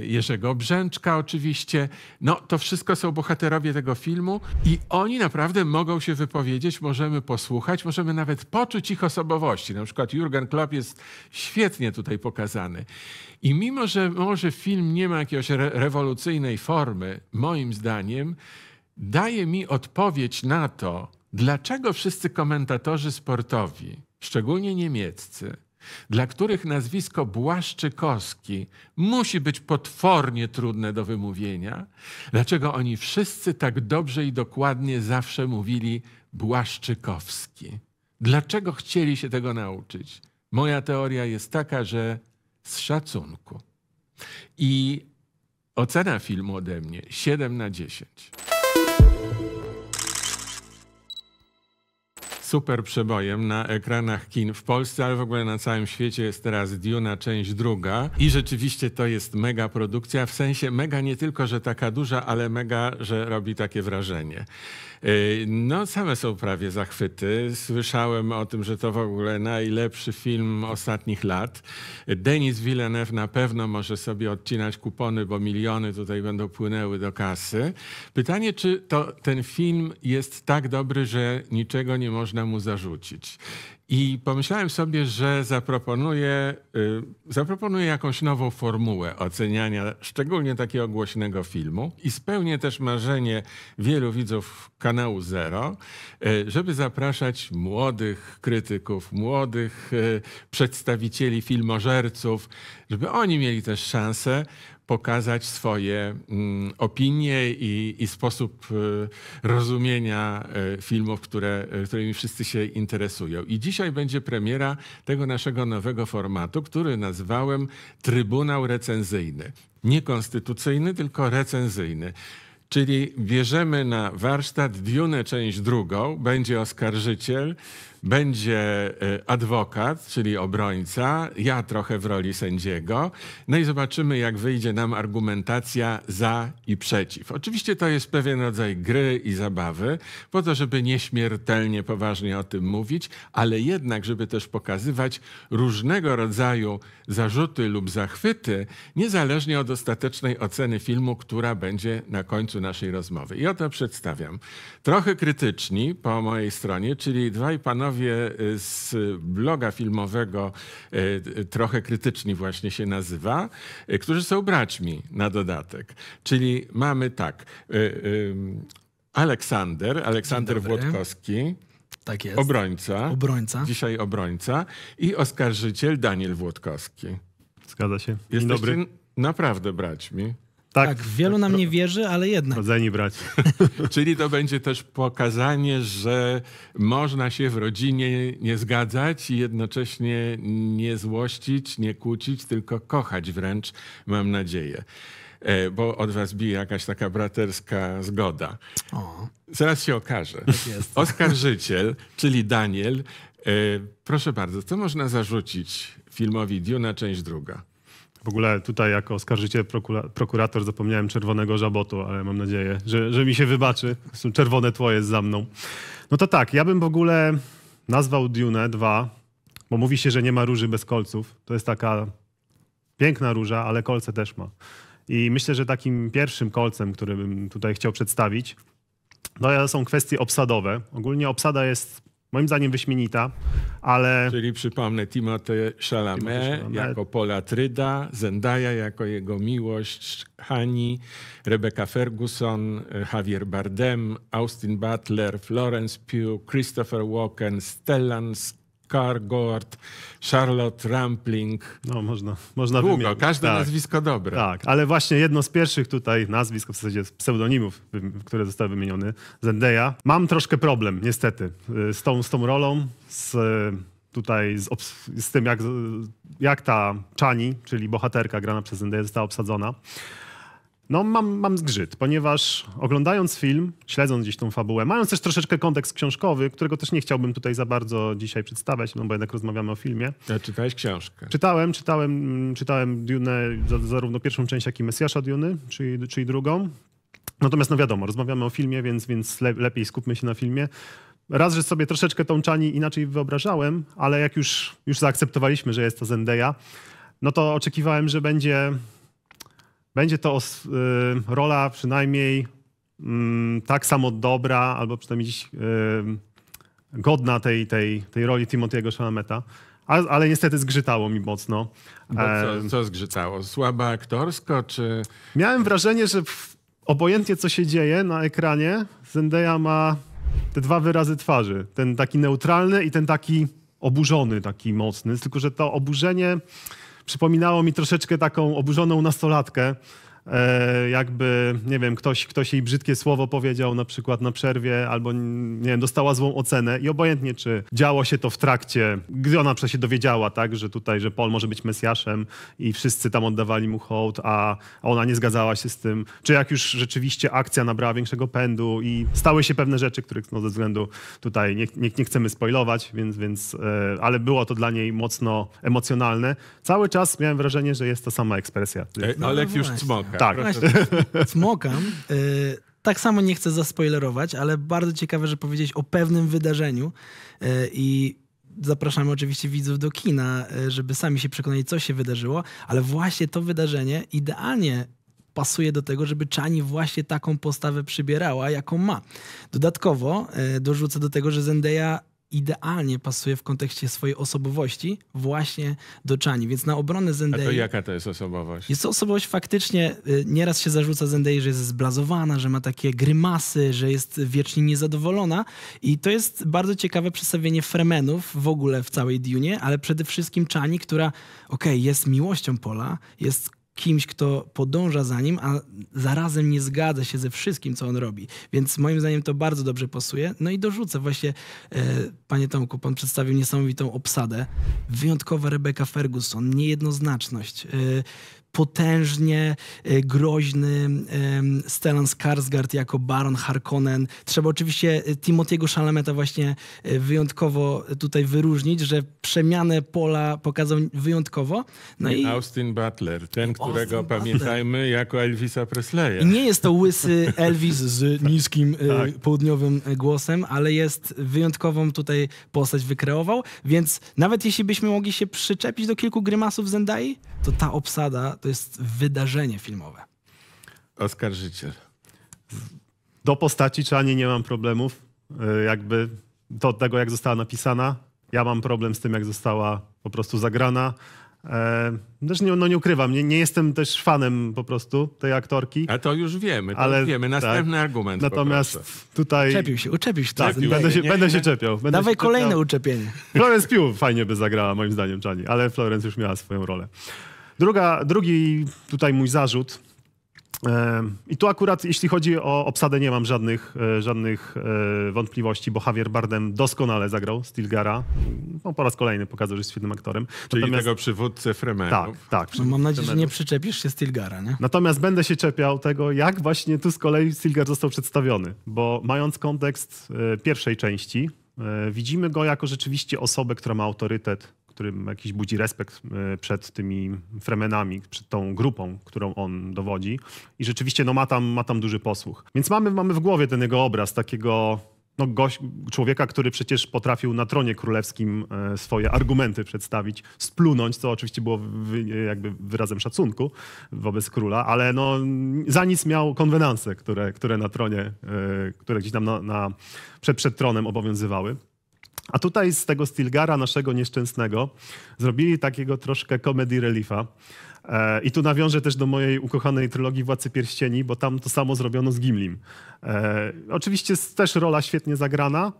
Jerzego Brzęczka oczywiście. No to wszystko są bohaterowie tego filmu i oni naprawdę mogą się wypowiedzieć, możemy posłuchać, możemy nawet poczuć ich osobowości. Na przykład Jurgen Klopp jest świetnie tutaj pokazany. I mimo, że może film nie ma jakiejś re rewolucyjnej formy, moim zdaniem, daje mi odpowiedź na to, Dlaczego wszyscy komentatorzy sportowi, szczególnie niemieccy, dla których nazwisko Błaszczykowski musi być potwornie trudne do wymówienia, dlaczego oni wszyscy tak dobrze i dokładnie zawsze mówili Błaszczykowski? Dlaczego chcieli się tego nauczyć? Moja teoria jest taka, że z szacunku. I ocena filmu ode mnie 7 na 10. super przebojem na ekranach kin w Polsce, ale w ogóle na całym świecie jest teraz Duna część druga i rzeczywiście to jest mega produkcja, w sensie mega nie tylko, że taka duża, ale mega, że robi takie wrażenie. Y, no, same są prawie zachwyty. Słyszałem o tym, że to w ogóle najlepszy film ostatnich lat. Denis Villeneuve na pewno może sobie odcinać kupony, bo miliony tutaj będą płynęły do kasy. Pytanie, czy to ten film jest tak dobry, że niczego nie można mu zarzucić. I pomyślałem sobie, że zaproponuję, y, zaproponuję jakąś nową formułę oceniania, szczególnie takiego głośnego filmu, i spełnię też marzenie wielu widzów kanału Zero, y, żeby zapraszać młodych krytyków, młodych y, przedstawicieli filmożerców, żeby oni mieli też szansę pokazać swoje mm, opinie i, i sposób y, rozumienia y, filmów, które, y, którymi wszyscy się interesują. I dzisiaj będzie premiera tego naszego nowego formatu, który nazwałem Trybunał Recenzyjny. Nie konstytucyjny, tylko recenzyjny. Czyli bierzemy na warsztat Dune część drugą, będzie oskarżyciel, będzie e, adwokat, czyli obrońca, ja trochę w roli sędziego, no i zobaczymy, jak wyjdzie nam argumentacja za i przeciw. Oczywiście to jest pewien rodzaj gry i zabawy, po to, żeby nieśmiertelnie poważnie o tym mówić, ale jednak, żeby też pokazywać różnego rodzaju zarzuty lub zachwyty, niezależnie od ostatecznej oceny filmu, która będzie na końcu naszej rozmowy. I oto przedstawiam. Trochę krytyczni po mojej stronie, czyli dwaj panowie, panowie y, z bloga filmowego y, y, trochę krytyczni właśnie się nazywa, którzy są braćmi na dodatek. Czyli mamy tak, Aleksander, Aleksander Włodkowski. Tak jest. Obrońca. Obrońca. Dzisiaj obrońca. I oskarżyciel Daniel Włodkowski. Zgadza się. Dzień Jesteście dobry. naprawdę braćmi. Tak, tak wielu nam nie wierzy, ale jednak. Rodzeni braci. Czyli to będzie też pokazanie, że można się w rodzinie nie zgadzać i jednocześnie nie złościć, nie kłócić, tylko kochać wręcz, mam nadzieję. E, bo od was bije jakaś taka braterska zgoda. O. Zaraz się okaże. Tak jest. Oskarżyciel, czyli Daniel. E, proszę bardzo, co można zarzucić filmowi Duna, część druga? W ogóle tutaj jako oskarżyciel, prokurator zapomniałem czerwonego żabotu, ale mam nadzieję, że, że mi się wybaczy. Czerwone tło jest za mną. No to tak, ja bym w ogóle nazwał Dune 2, bo mówi się, że nie ma róży bez kolców. To jest taka piękna róża, ale kolce też ma. I myślę, że takim pierwszym kolcem, który bym tutaj chciał przedstawić, no są kwestie obsadowe. Ogólnie obsada jest Moim zdaniem wyśmienita, ale... Czyli przypomnę, Timothée Chalamet, Timothée Chalamet. jako Pola Tryda, Zendaya jako jego miłość, Hani, Rebecca Ferguson, Javier Bardem, Austin Butler, Florence Pugh, Christopher Walken, Stellan Cargord, Charlotte Rampling. No, można, można Długo, wymienić. każde tak. nazwisko dobre. Tak, ale właśnie jedno z pierwszych tutaj nazwisk, w zasadzie pseudonimów, które zostały wymienione, Zendaya. Mam troszkę problem, niestety, y, z tą, z tą rolą, z y, tutaj z, z, tym, jak, jak ta Chani, czyli bohaterka grana przez Zendaya, została obsadzona. No, mam, mam zgrzyt, ponieważ oglądając film, śledząc gdzieś tą fabułę, mając też troszeczkę kontekst książkowy, którego też nie chciałbym tutaj za bardzo dzisiaj przedstawiać, no bo jednak rozmawiamy o filmie. Ja czytałeś książkę? Czytałem, czytałem, mm, czytałem Dune, zarówno pierwszą część, jak i Mesjasza Duny, czyli, czyli drugą. Natomiast no wiadomo, rozmawiamy o filmie, więc, więc le, lepiej skupmy się na filmie. Raz, że sobie troszeczkę tą Czani inaczej wyobrażałem, ale jak już, już zaakceptowaliśmy, że jest to Zendaya, no to oczekiwałem, że będzie będzie to y, rola przynajmniej mm, tak samo dobra, albo przynajmniej dziś y, godna tej, tej, tej roli Timothy'ego Chalameta. Ale, ale niestety zgrzytało mi mocno. Bo co, co zgrzytało? Słaba aktorsko, czy... Miałem wrażenie, że obojętnie co się dzieje na ekranie, Zendaya ma te dwa wyrazy twarzy. Ten taki neutralny i ten taki oburzony, taki mocny. Tylko, że to oburzenie przypominało mi troszeczkę taką oburzoną nastolatkę, E, jakby, nie wiem, ktoś, ktoś jej brzydkie słowo powiedział na przykład na przerwie albo, nie wiem, dostała złą ocenę i obojętnie, czy działo się to w trakcie, gdy ona przecież się dowiedziała, tak, że tutaj, że Paul może być Mesjaszem i wszyscy tam oddawali mu hołd, a ona nie zgadzała się z tym, czy jak już rzeczywiście akcja nabrała większego pędu i stały się pewne rzeczy, których no, ze względu tutaj nie, nie, nie chcemy spoilować, więc, więc e, ale było to dla niej mocno emocjonalne. Cały czas miałem wrażenie, że jest to sama ekspresja. Ej, no, ale no jak już ma, tak. No właśnie, Y, tak samo nie chcę zaspoilerować, ale bardzo ciekawe, że powiedzieć o pewnym wydarzeniu y, i zapraszamy oczywiście widzów do kina, y, żeby sami się przekonali, co się wydarzyło, ale właśnie to wydarzenie idealnie pasuje do tego, żeby Czani właśnie taką postawę przybierała, jaką ma. Dodatkowo y, dorzucę do tego, że Zendaya idealnie pasuje w kontekście swojej osobowości właśnie do Chani, więc na obronę Zendei... A to jaka to jest osobowość? Jest to osobowość faktycznie, y, nieraz się zarzuca Zendei, że jest zblazowana, że ma takie grymasy, że jest wiecznie niezadowolona i to jest bardzo ciekawe przedstawienie fremenów w ogóle w całej Dune, ale przede wszystkim Chani, która okej, okay, jest miłością Pola, jest kimś, kto podąża za nim, a zarazem nie zgadza się ze wszystkim, co on robi. Więc moim zdaniem to bardzo dobrze pasuje. No i dorzucę właśnie, e, panie Tomku, pan przedstawił niesamowitą obsadę. Wyjątkowa Rebecca Ferguson, niejednoznaczność. E, potężnie e, groźny Stellan Skarsgård jako Baron Harkonnen. Trzeba oczywiście e, Timothy'ego Szalameta właśnie e, wyjątkowo tutaj wyróżnić, że przemianę pola pokazał wyjątkowo. No I, i... Austin Butler, ten, którego Austin pamiętajmy Butler. jako Elvisa Presleya. Nie jest to łysy Elvis z tak. niskim tak. południowym głosem, ale jest wyjątkową tutaj postać wykreował, więc nawet jeśli byśmy mogli się przyczepić do kilku grymasów Zendai, to ta obsada to jest wydarzenie filmowe. Oskarżyciel. Do postaci Czani nie mam problemów. E, jakby to od tego, jak została napisana. Ja mam problem z tym, jak została po prostu zagrana. E, też nie, no nie ukrywam, nie, nie, jestem też fanem po prostu tej aktorki. A to już wiemy, to ale, wiemy. Tak. Następny tak. argument. Natomiast tutaj. Czepił się, uczepił się. Tak, uczepił. będę się, będę się czepiał. Będę Dawaj się kolejne czepiał. uczepienie. Florence pił fajnie by zagrała, moim zdaniem, Czani, ale Florence już miała swoją rolę. Druga, drugi tutaj mój zarzut. E, I tu akurat, jeśli chodzi o obsadę, nie mam żadnych, e, żadnych e, wątpliwości, bo Javier Bardem doskonale zagrał Stilgara. No, po raz kolejny pokazał, że jest świetnym aktorem. Czyli Natomiast... tego przywódcę Fremenów. Tak, tak. no, mam nadzieję, że nie przyczepisz się Stilgara, nie? Natomiast będę się czepiał tego, jak właśnie tu z kolei Stilgar został przedstawiony, bo mając kontekst pierwszej części, widzimy go jako rzeczywiście osobę, która ma autorytet, który jakiś budzi respekt e, przed tymi fremenami, przed tą grupą, którą on dowodzi. I rzeczywiście no, ma, tam, ma tam duży posłuch. Więc mamy, mamy w głowie ten jego obraz takiego no, gość, człowieka, który przecież potrafił na tronie królewskim e, swoje argumenty przedstawić, splunąć, co oczywiście było jakby wyrazem szacunku wobec króla, ale no, za nic miał konwenanse, które, które na tronie, e, które gdzieś tam na, na przed, przed tronem obowiązywały. A tutaj z tego Stilgara, naszego nieszczęsnego, zrobili takiego troszkę comedy reliefa. E, I tu nawiążę też do mojej ukochanej trylogii Władcy Pierścieni, bo tam to samo zrobiono z Gimlim. E, oczywiście też rola świetnie zagrana,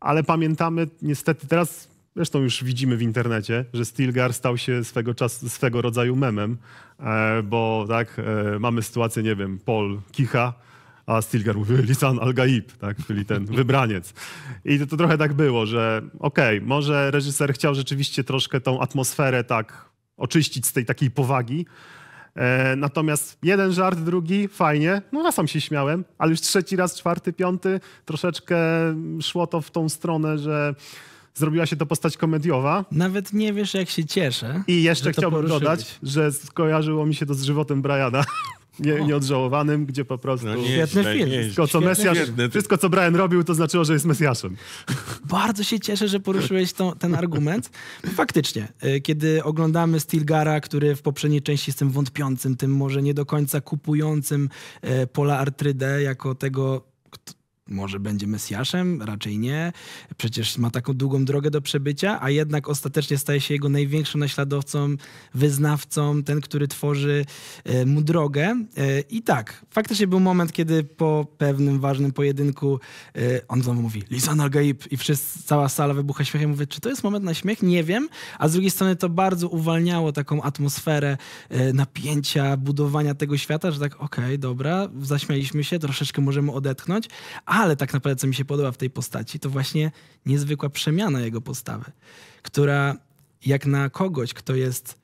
ale pamiętamy niestety teraz, zresztą już widzimy w internecie, że Stilgar stał się swego, czasu, swego rodzaju memem, e, bo tak, mamy sytuację, nie wiem, Paul kicha, a Stilgar mówił Lisan Al-Gaib, tak? czyli ten wybraniec. I to, to trochę tak było, że okej, okay, może reżyser chciał rzeczywiście troszkę tą atmosferę tak oczyścić z tej takiej powagi, e, Natomiast jeden żart, drugi, fajnie, no ja sam się śmiałem, ale już trzeci raz, czwarty, piąty, troszeczkę szło to w tą stronę, że zrobiła się to postać komediowa. Nawet nie wiesz, jak się cieszę. I jeszcze chciałbym dodać, że skojarzyło mi się to z żywotem Briana. nie, nieodżałowanym, gdzie po prostu... No, Świetny film. Wszystko, co Mesjasz, wszystko, co Brian robił, to znaczyło, że jest Mesjaszem. Bardzo się cieszę, że poruszyłeś to, ten argument. Faktycznie, y, kiedy oglądamy Stilgara, który w poprzedniej części jest tym wątpiącym, tym może nie do końca kupującym y, pola Artrydę jako tego może będzie Mesjaszem, raczej nie. Przecież ma taką długą drogę do przebycia, a jednak ostatecznie staje się jego największym naśladowcą, wyznawcą, ten, który tworzy e, mu drogę. E, I tak, faktycznie był moment, kiedy po pewnym ważnym pojedynku e, on znowu mówi Lisan al-Gaib i wszyscy, cała sala wybucha śmiechem. Mówię, czy to jest moment na śmiech? Nie wiem. A z drugiej strony to bardzo uwalniało taką atmosferę napięcia, budowania tego świata, że tak okej, okay, dobra, zaśmialiśmy się, troszeczkę możemy odetchnąć, a ale tak naprawdę, co mi się podoba w tej postaci, to właśnie niezwykła przemiana jego postawy, która jak na kogoś, kto jest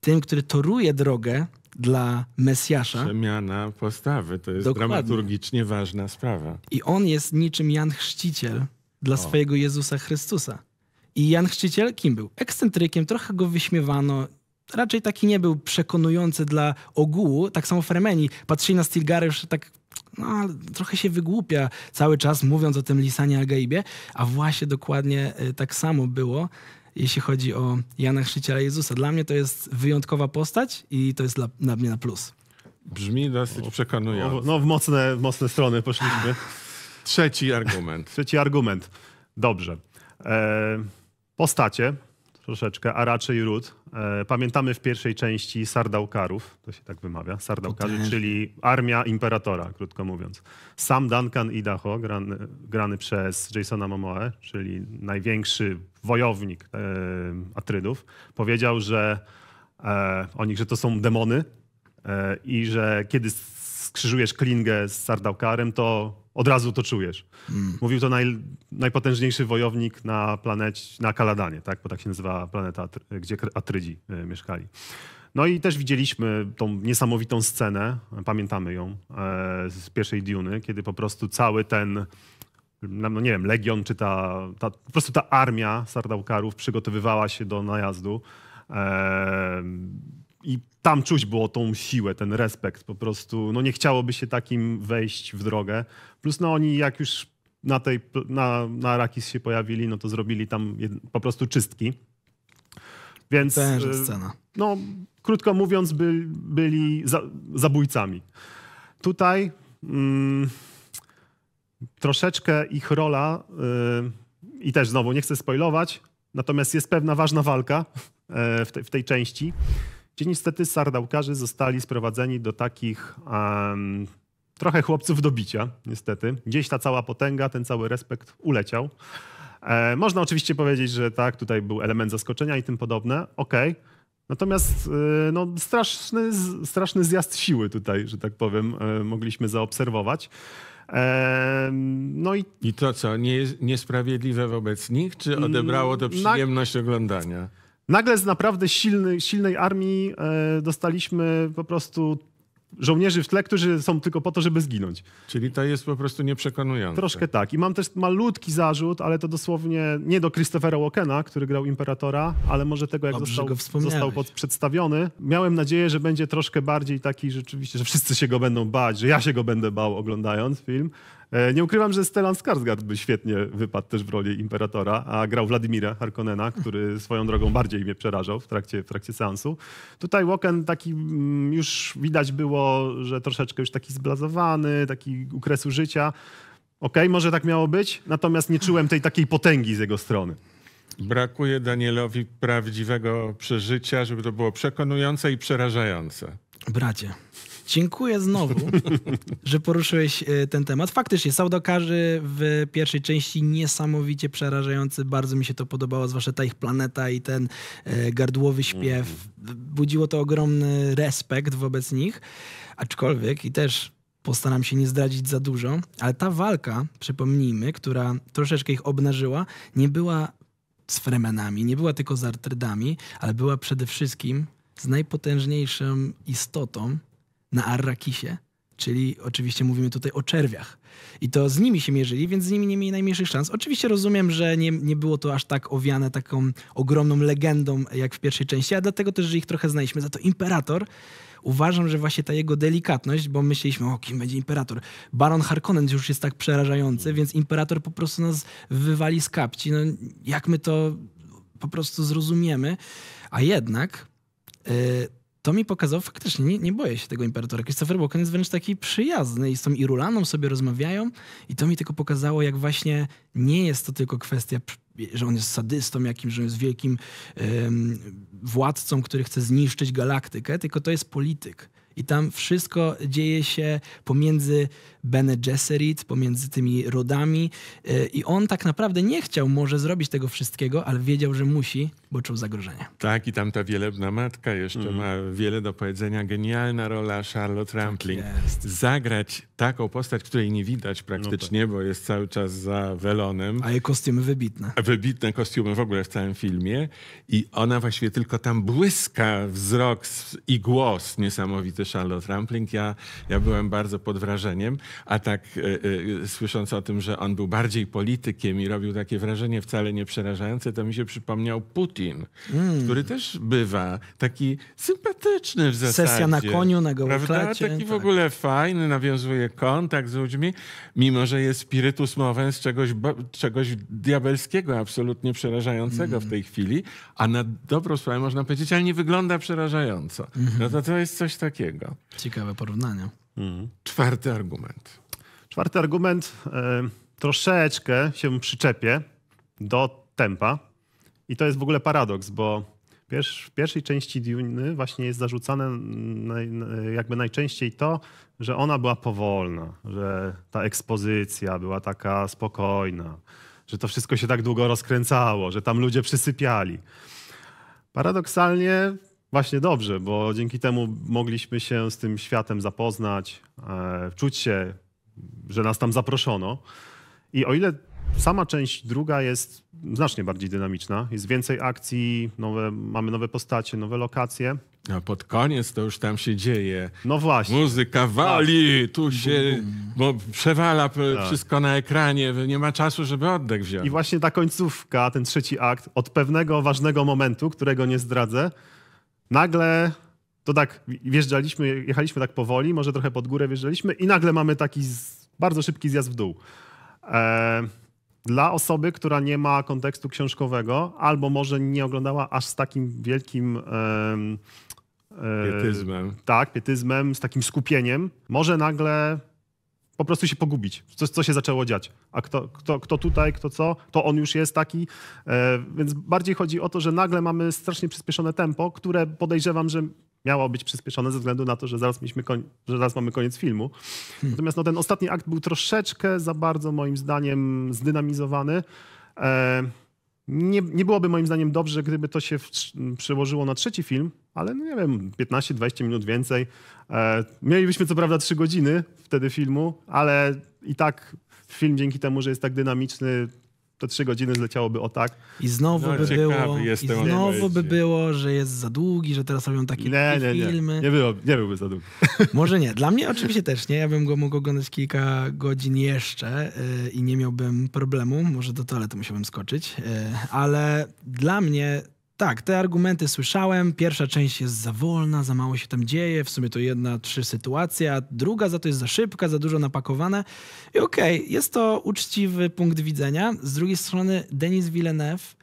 tym, który toruje drogę dla Mesjasza. Przemiana postawy to jest Dokładnie. dramaturgicznie ważna sprawa. I on jest niczym Jan Chrzciciel dla o. swojego Jezusa Chrystusa. I Jan Chrzciciel kim był? Ekscentrykiem, trochę go wyśmiewano. Raczej taki nie był przekonujący dla ogółu. Tak samo Fremeni. Patrzyli na Stilgara już tak no, ale trochę się wygłupia cały czas mówiąc o tym Lisanie Algaibie, a właśnie dokładnie e, tak samo było, jeśli chodzi o Jana Chrzciciela Jezusa. Dla mnie to jest wyjątkowa postać i to jest dla, dla mnie na plus. Brzmi dosyć przekonująco. No, w mocne, w mocne strony poszliśmy. Trzeci argument. Trzeci argument. Dobrze. E, postacie, troszeczkę, a raczej ród. E, pamiętamy w pierwszej części Sardaukarów, to się tak wymawia, Sardaukarzy, czyli armia imperatora, krótko mówiąc. Sam Duncan Idaho, grany, grany przez Jasona Momoe, czyli największy wojownik e, Atrydów, powiedział, że e, o nich, że to są demony i że kiedy skrzyżujesz klingę z Sardaukarem, to od razu to czujesz. Mm. Mówił to naj, najpotężniejszy wojownik na planecie, na Kaladanie, tak? bo tak się nazywa planeta, gdzie Atrydzi e, mieszkali. No i też widzieliśmy tą niesamowitą scenę, pamiętamy ją, e, z pierwszej Duny, kiedy po prostu cały ten, no nie wiem, legion czy ta, ta po prostu ta armia Sardaukarów przygotowywała się do najazdu. E, i tam czuć było tą siłę, ten respekt po prostu. No nie chciałoby się takim wejść w drogę. Plus no oni jak już na, tej, na, na Arakis się pojawili, no to zrobili tam jed, po prostu czystki. Więc... Tęża e, scena. No, krótko mówiąc, by, byli za, zabójcami. Tutaj mm, troszeczkę ich rola, e, i też znowu nie chcę spoilować, natomiast jest pewna ważna walka e, w, te, w tej części gdzie niestety sardałkarze zostali sprowadzeni do takich um, trochę chłopców do bicia, niestety. Gdzieś ta cała potęga, ten cały respekt uleciał. E, można oczywiście powiedzieć, że tak, tutaj był element zaskoczenia i tym podobne, okej. Okay. Natomiast y, no, straszny, straszny zjazd siły tutaj, że tak powiem, e, mogliśmy zaobserwować. E, no i... I to co, nie niesprawiedliwe wobec nich, czy odebrało to mm, przyjemność na... oglądania? Nagle z naprawdę silny, silnej armii e, dostaliśmy po prostu żołnierzy w tle, którzy są tylko po to, żeby zginąć. Czyli to jest po prostu nieprzekonujące. Troszkę tak. I mam też malutki zarzut, ale to dosłownie nie do Christophera Walkena, który grał Imperatora, ale może tego, jak Dobrze został, został pod, przedstawiony. Miałem nadzieję, że będzie troszkę bardziej taki rzeczywiście, że wszyscy się go będą bać, że ja się go będę bał oglądając film, E, nie ukrywam, że Stellan Skarsgård by świetnie wypadł też w roli imperatora, a grał Wladimira Harkonnena, który swoją drogą bardziej mnie przerażał w trakcie, w trakcie seansu. Tutaj Woken taki mm, już widać było, że troszeczkę już taki zblazowany, taki ukresu życia. Okej, okay, może tak miało być, natomiast nie czułem tej takiej potęgi z jego strony. Brakuje Danielowi prawdziwego przeżycia, żeby to było przekonujące i przerażające. Bracie. Dziękuję znowu, że poruszyłeś e, ten temat. Faktycznie, saudokarzy w pierwszej części niesamowicie przerażający. Bardzo mi się to podobało, zwłaszcza ta ich planeta i ten e, gardłowy śpiew. Mhm. Budziło to ogromny respekt wobec nich. Aczkolwiek i też postaram się nie zdradzić za dużo, ale ta walka, przypomnijmy, która troszeczkę ich obnażyła, nie była z Fremenami, nie była tylko z Artrydami, ale była przede wszystkim z najpotężniejszą istotą, na Arrakisie, czyli oczywiście mówimy tutaj o czerwiach. I to z nimi się mierzyli, więc z nimi nie mieli najmniejszych szans. Oczywiście rozumiem, że nie, nie było to aż tak owiane taką ogromną legendą jak w pierwszej części, a dlatego też, że ich trochę znaliśmy. Za to Imperator uważam, że właśnie ta jego delikatność, bo myśleliśmy, o kim będzie imperator. Baron Harkonnen już jest tak przerażający, więc imperator po prostu nas wywali z kapci. No, jak my to po prostu zrozumiemy? A jednak. Yy, to mi pokazało faktycznie, nie, nie boję się tego imperatora. Christopher Walken jest wręcz taki przyjazny i z tą Irulaną sobie rozmawiają i to mi tylko pokazało, jak właśnie nie jest to tylko kwestia, że on jest sadystą jakimś, że jest wielkim um, władcą, który chce zniszczyć galaktykę, tylko to jest polityk. I tam wszystko dzieje się pomiędzy Bene Gesserit, pomiędzy tymi rodami. E, I on tak naprawdę nie chciał może zrobić tego wszystkiego, ale wiedział, że musi, bo czuł zagrożenie. Tak, i tam ta wielebna matka jeszcze mm. ma wiele do powiedzenia. Genialna rola Charlotte tak Rampling. Tak Zagrać taką postać, której nie widać praktycznie, no tak. bo jest cały czas za welonem. A jej kostiumy wybitne. Wybitne kostiumy w ogóle w całym filmie. I ona właściwie tylko tam błyska wzrok i głos niesamowity Charlotte Rampling, ja, ja byłem bardzo pod wrażeniem, a tak e, e, słysząc o tym, że on był bardziej politykiem i robił takie wrażenie wcale nie przerażające, to mi się przypomniał Putin, mm. który też bywa taki sympatyczny w zasadzie. Sesja na koniu, na gołklacie. Taki tak. w ogóle fajny, nawiązuje kontakt z ludźmi, mimo że jest spiritus z czegoś, czegoś diabelskiego, absolutnie przerażającego mm. w tej chwili, a na dobrą sprawę można powiedzieć, ale nie wygląda przerażająco. Mhm. No to to jest coś takiego. Ciekawe porównanie. Mhm. Czwarty argument. Czwarty argument. Y, troszeczkę się przyczepię do tempa. I to jest w ogóle paradoks, bo w pierwszej części Duny właśnie jest zarzucane naj, jakby najczęściej to, że ona była powolna, że ta ekspozycja była taka spokojna, że to wszystko się tak długo rozkręcało, że tam ludzie przysypiali. Paradoksalnie Właśnie dobrze, bo dzięki temu mogliśmy się z tym światem zapoznać, e, czuć się, że nas tam zaproszono. I o ile sama część druga jest znacznie bardziej dynamiczna, jest więcej akcji, nowe, mamy nowe postacie, nowe lokacje. A pod koniec to już tam się dzieje. No właśnie. Muzyka tak. wali, tu się bo przewala tak. wszystko na ekranie, nie ma czasu, żeby oddech wziąć. I właśnie ta końcówka, ten trzeci akt, od pewnego ważnego momentu, którego nie zdradzę, nagle to tak wjeżdżaliśmy, jechaliśmy tak powoli, może trochę pod górę wjeżdżaliśmy i nagle mamy taki z, bardzo szybki zjazd w dół. E, dla osoby, która nie ma kontekstu książkowego albo może nie oglądała aż z takim wielkim... E, e, pietyzmem. Tak, pietyzmem, z takim skupieniem, może nagle po prostu się pogubić, co, co się zaczęło dziać. A kto, kto, kto tutaj, kto co, to on już jest taki. E, więc bardziej chodzi o to, że nagle mamy strasznie przyspieszone tempo, które podejrzewam, że miało być przyspieszone ze względu na to, że zaraz, mieliśmy koń, że zaraz mamy koniec filmu. Hmm. Natomiast no, ten ostatni akt był troszeczkę za bardzo moim zdaniem zdynamizowany. E, nie, nie byłoby moim zdaniem dobrze, gdyby to się w, przełożyło na trzeci film, ale no nie wiem, 15-20 minut więcej. E, mielibyśmy co prawda 3 godziny wtedy filmu, ale i tak film dzięki temu, że jest tak dynamiczny, te trzy godziny zleciałoby o tak. I znowu no, by było, i znowu by było, że jest za długi, że teraz robią takie nie, nie, nie. filmy. Nie, było, nie byłby za długi. Może nie. Dla mnie oczywiście też nie. Ja bym go mógł oglądać kilka godzin jeszcze yy, i nie miałbym problemu. Może do toalety musiałbym skoczyć. Yy, ale dla mnie tak, te argumenty słyszałem. Pierwsza część jest za wolna, za mało się tam dzieje. W sumie to jedna, trzy sytuacja. Druga za to jest za szybka, za dużo napakowane. I okej, okay, jest to uczciwy punkt widzenia. Z drugiej strony Denis Villeneuve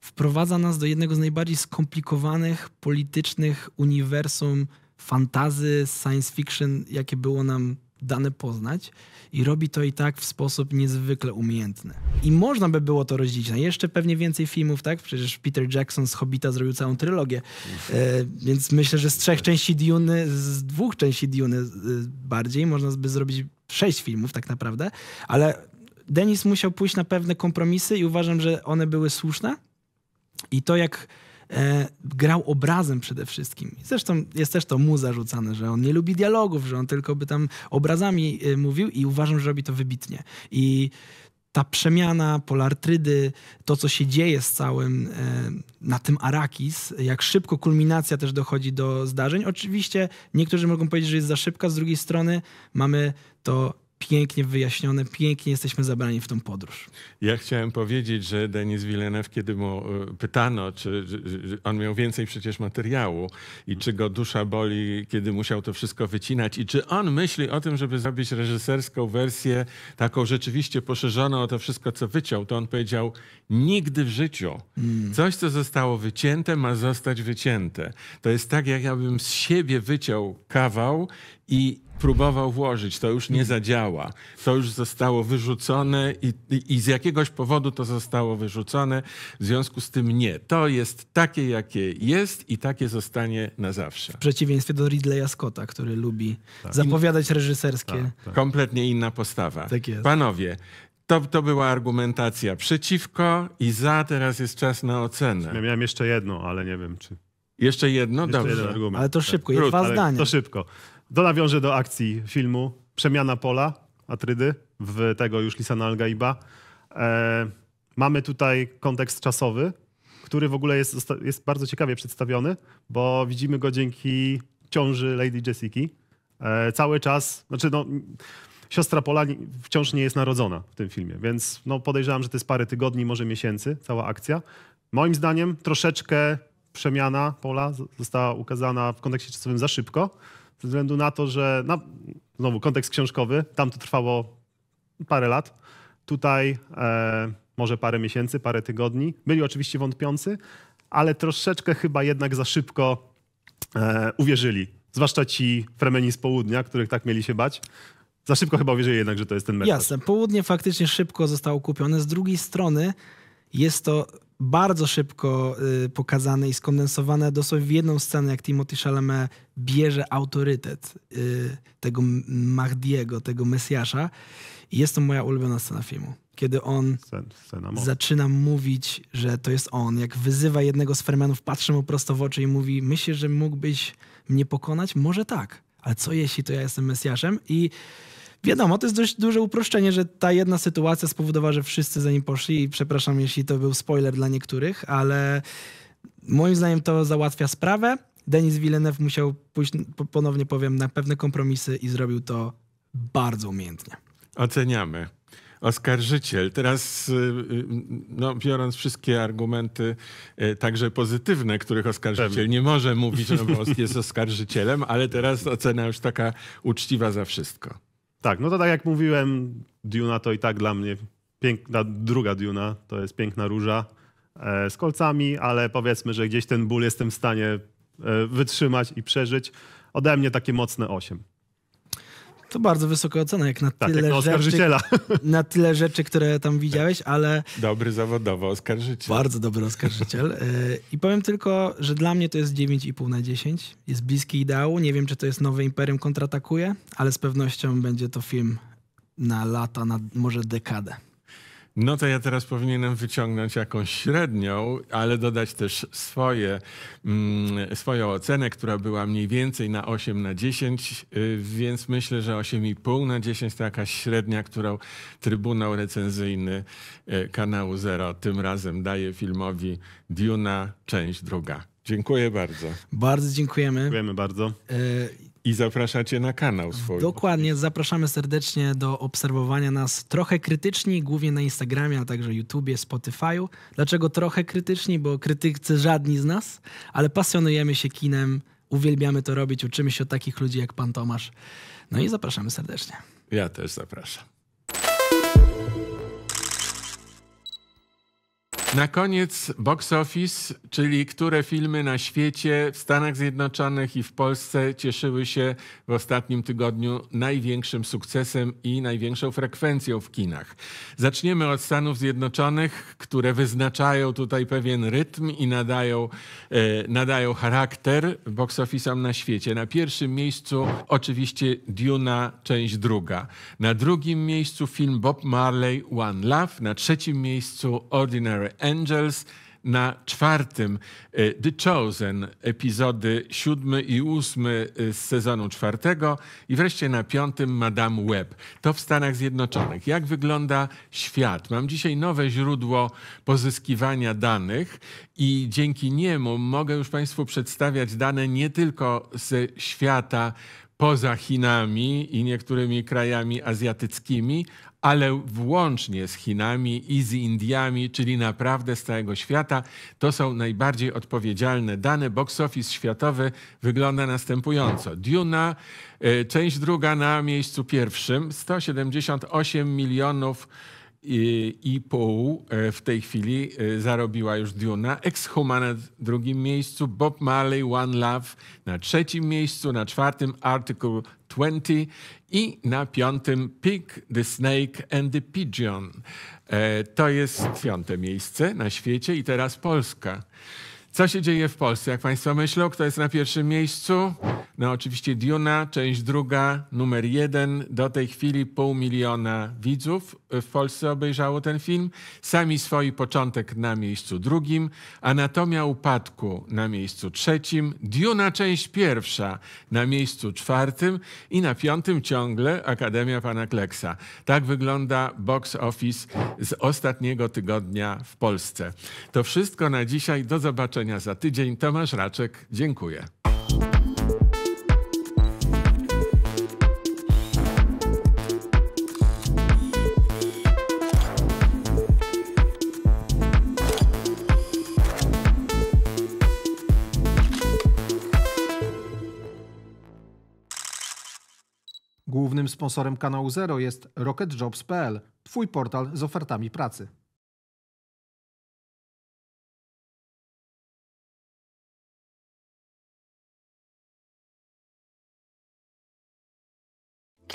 wprowadza nas do jednego z najbardziej skomplikowanych politycznych uniwersum fantazy, science fiction, jakie było nam dane poznać i robi to i tak w sposób niezwykle umiejętny. I można by było to rozdzielić na jeszcze pewnie więcej filmów, tak? Przecież Peter Jackson z Hobbita zrobił całą trylogię, e, więc myślę, że z trzech części Duny, z dwóch części Duny e, bardziej można by zrobić sześć filmów tak naprawdę, ale Denis musiał pójść na pewne kompromisy i uważam, że one były słuszne i to jak E, grał obrazem przede wszystkim. Zresztą jest też to mu zarzucane, że on nie lubi dialogów, że on tylko by tam obrazami e, mówił i uważam, że robi to wybitnie. I ta przemiana polartrydy, to co się dzieje z całym e, na tym Arakis, jak szybko kulminacja też dochodzi do zdarzeń. Oczywiście niektórzy mogą powiedzieć, że jest za szybka, z drugiej strony mamy to pięknie wyjaśnione, pięknie jesteśmy zabrani w tą podróż. Ja chciałem powiedzieć, że Denis Villeneuve, kiedy mu e, pytano, czy, czy on miał więcej przecież materiału i czy go dusza boli, kiedy musiał to wszystko wycinać i czy on myśli o tym, żeby zrobić reżyserską wersję taką rzeczywiście poszerzoną o to wszystko, co wyciął, to on powiedział nigdy w życiu. Mm. Coś, co zostało wycięte, ma zostać wycięte. To jest tak, jak ja bym z siebie wyciął kawał i próbował włożyć, to już nie zadziała. To już zostało wyrzucone i, i, i, z jakiegoś powodu to zostało wyrzucone. W związku z tym nie. To jest takie, jakie jest i takie zostanie na zawsze. W przeciwieństwie do Ridleya Scotta, który lubi tak. zapowiadać reżyserskie. Tak, tak. Kompletnie inna postawa. Tak jest. Panowie, to, to była argumentacja przeciwko i za. Teraz jest czas na ocenę. Ja miałem jeszcze jedno, ale nie wiem czy... Jeszcze jedno? Jeszcze Dobrze. Jeden argument. Ale to tak. szybko, tak. dwa zdania. To szybko. To do akcji filmu Przemiana Pola Atrydy w tego już lisa Algaiba. E, mamy tutaj kontekst czasowy, który w ogóle jest, jest bardzo ciekawie przedstawiony, bo widzimy go dzięki ciąży Lady Jessica. E, cały czas, znaczy no, siostra Pola wciąż nie jest narodzona w tym filmie, więc no, podejrzewam, że to jest parę tygodni, może miesięcy, cała akcja. Moim zdaniem troszeczkę przemiana Pola została ukazana w kontekście czasowym za szybko ze względu na to, że na, znowu kontekst książkowy, tam to trwało parę lat, tutaj e, może parę miesięcy, parę tygodni. Byli oczywiście wątpiący, ale troszeczkę chyba jednak za szybko e, uwierzyli. Zwłaszcza ci fremeni z południa, których tak mieli się bać. Za szybko chyba uwierzyli jednak, że to jest ten metod. Jasne, południe faktycznie szybko zostało kupione. Z drugiej strony jest to bardzo szybko y, pokazane i skondensowane dosłownie w jedną scenę, jak Timothy Chalamet bierze autorytet y, tego Mahdiego, tego Mesjasza. I jest to moja ulubiona scena filmu. Kiedy on scena zaczyna mówić, że to jest on, jak wyzywa jednego z fermenów, patrzy mu prosto w oczy i mówi: Myślisz, że mógłbyś mnie pokonać? Może tak, ale co jeśli to ja jestem Mesjaszem? I Wiadomo, to jest dość duże uproszczenie, że ta jedna sytuacja spowodowała, że wszyscy za nim poszli i przepraszam, jeśli to był spoiler dla niektórych, ale moim zdaniem to załatwia sprawę. Denis Villeneuve musiał pójść, ponownie powiem, na pewne kompromisy i zrobił to bardzo umiejętnie. Oceniamy. Oskarżyciel. Teraz, y, y, no, biorąc wszystkie argumenty, y, także pozytywne, których oskarżyciel Pewnie. nie może mówić, no bo jest oskarżycielem, ale teraz ocena już taka uczciwa za wszystko. Tak, no to tak jak mówiłem, Duna to i tak dla mnie piękna, druga Duna to jest piękna róża e, z kolcami, ale powiedzmy, że gdzieś ten ból jestem w stanie e, wytrzymać i przeżyć. Ode mnie takie mocne 8. To bardzo wysoka ocena, jak na tak, tyle jak rzeczy. Na tyle rzeczy, które tam widziałeś, ale. Dobry zawodowo oskarżyciel. Bardzo dobry oskarżyciel. Y, I powiem tylko, że dla mnie to jest 9,5 na 10. Jest bliski ideału. Nie wiem, czy to jest nowe Imperium kontratakuje, ale z pewnością będzie to film na lata, na może dekadę. No to ja teraz powinienem wyciągnąć jakąś średnią, ale dodać też swoje, mm, swoją ocenę, która była mniej więcej na 8 na 10, y, więc myślę, że 8,5 na 10 to jakaś średnia, którą Trybunał Recenzyjny y, kanału Zero tym razem daje filmowi Duna, część druga. Dziękuję bardzo. Bardzo dziękujemy. Dziękujemy bardzo. Y, i zapraszacie na kanał swój. Dokładnie, zapraszamy serdecznie do obserwowania nas trochę krytyczni, głównie na Instagramie, a także YouTubie, Spotify'u. Dlaczego trochę krytyczni? Bo krytycy żadni z nas, ale pasjonujemy się kinem, uwielbiamy to robić, uczymy się od takich ludzi jak pan Tomasz. No i zapraszamy serdecznie. Ja też zapraszam. Na koniec box office, czyli które filmy na świecie, w Stanach Zjednoczonych i w Polsce cieszyły się w ostatnim tygodniu największym sukcesem i największą frekwencją w kinach. Zaczniemy od Stanów Zjednoczonych, które wyznaczają tutaj pewien rytm i nadają, e, nadają charakter box office'om na świecie. Na pierwszym miejscu oczywiście Duna, część druga. Na drugim miejscu film Bob Marley One Love, na trzecim miejscu Ordinary Angels na czwartym e, The Chosen, epizody siódmy i ósmy e, z sezonu czwartego i wreszcie na piątym Madame Web. To w Stanach Zjednoczonych. Jak wygląda świat? Mam dzisiaj nowe źródło pozyskiwania danych i dzięki niemu mogę już Państwu przedstawiać dane nie tylko ze świata poza Chinami i niektórymi krajami azjatyckimi, ale włącznie z Chinami i z Indiami, czyli naprawdę z całego świata. To są najbardziej odpowiedzialne dane. Box office światowy wygląda następująco. Duna, y, część druga na miejscu pierwszym, 178 milionów i, pół e, w tej chwili e, zarobiła już Duna. Exhuma na drugim miejscu, Bob Marley One Love na trzecim miejscu, na czwartym Article 20 i na piątym Pig, The Snake and the Pigeon. E, to jest piąte miejsce na świecie i teraz Polska. Co się dzieje w Polsce? Jak Państwo myślą, kto jest na pierwszym miejscu? No oczywiście Duna, część druga, numer jeden. Do tej chwili pół miliona widzów w Polsce obejrzało ten film. Sami swoi początek na miejscu drugim, Anatomia Upadku na miejscu trzecim, Duna część pierwsza na miejscu czwartym i na piątym ciągle Akademia Pana Kleksa. Tak wygląda box office z ostatniego tygodnia w Polsce. To wszystko na dzisiaj. Do zobaczenia zobaczenia za tydzień. Tomasz Raczek, dziękuję. Głównym sponsorem kanału Zero jest RocketJobs.pl, Twój portal z ofertami pracy.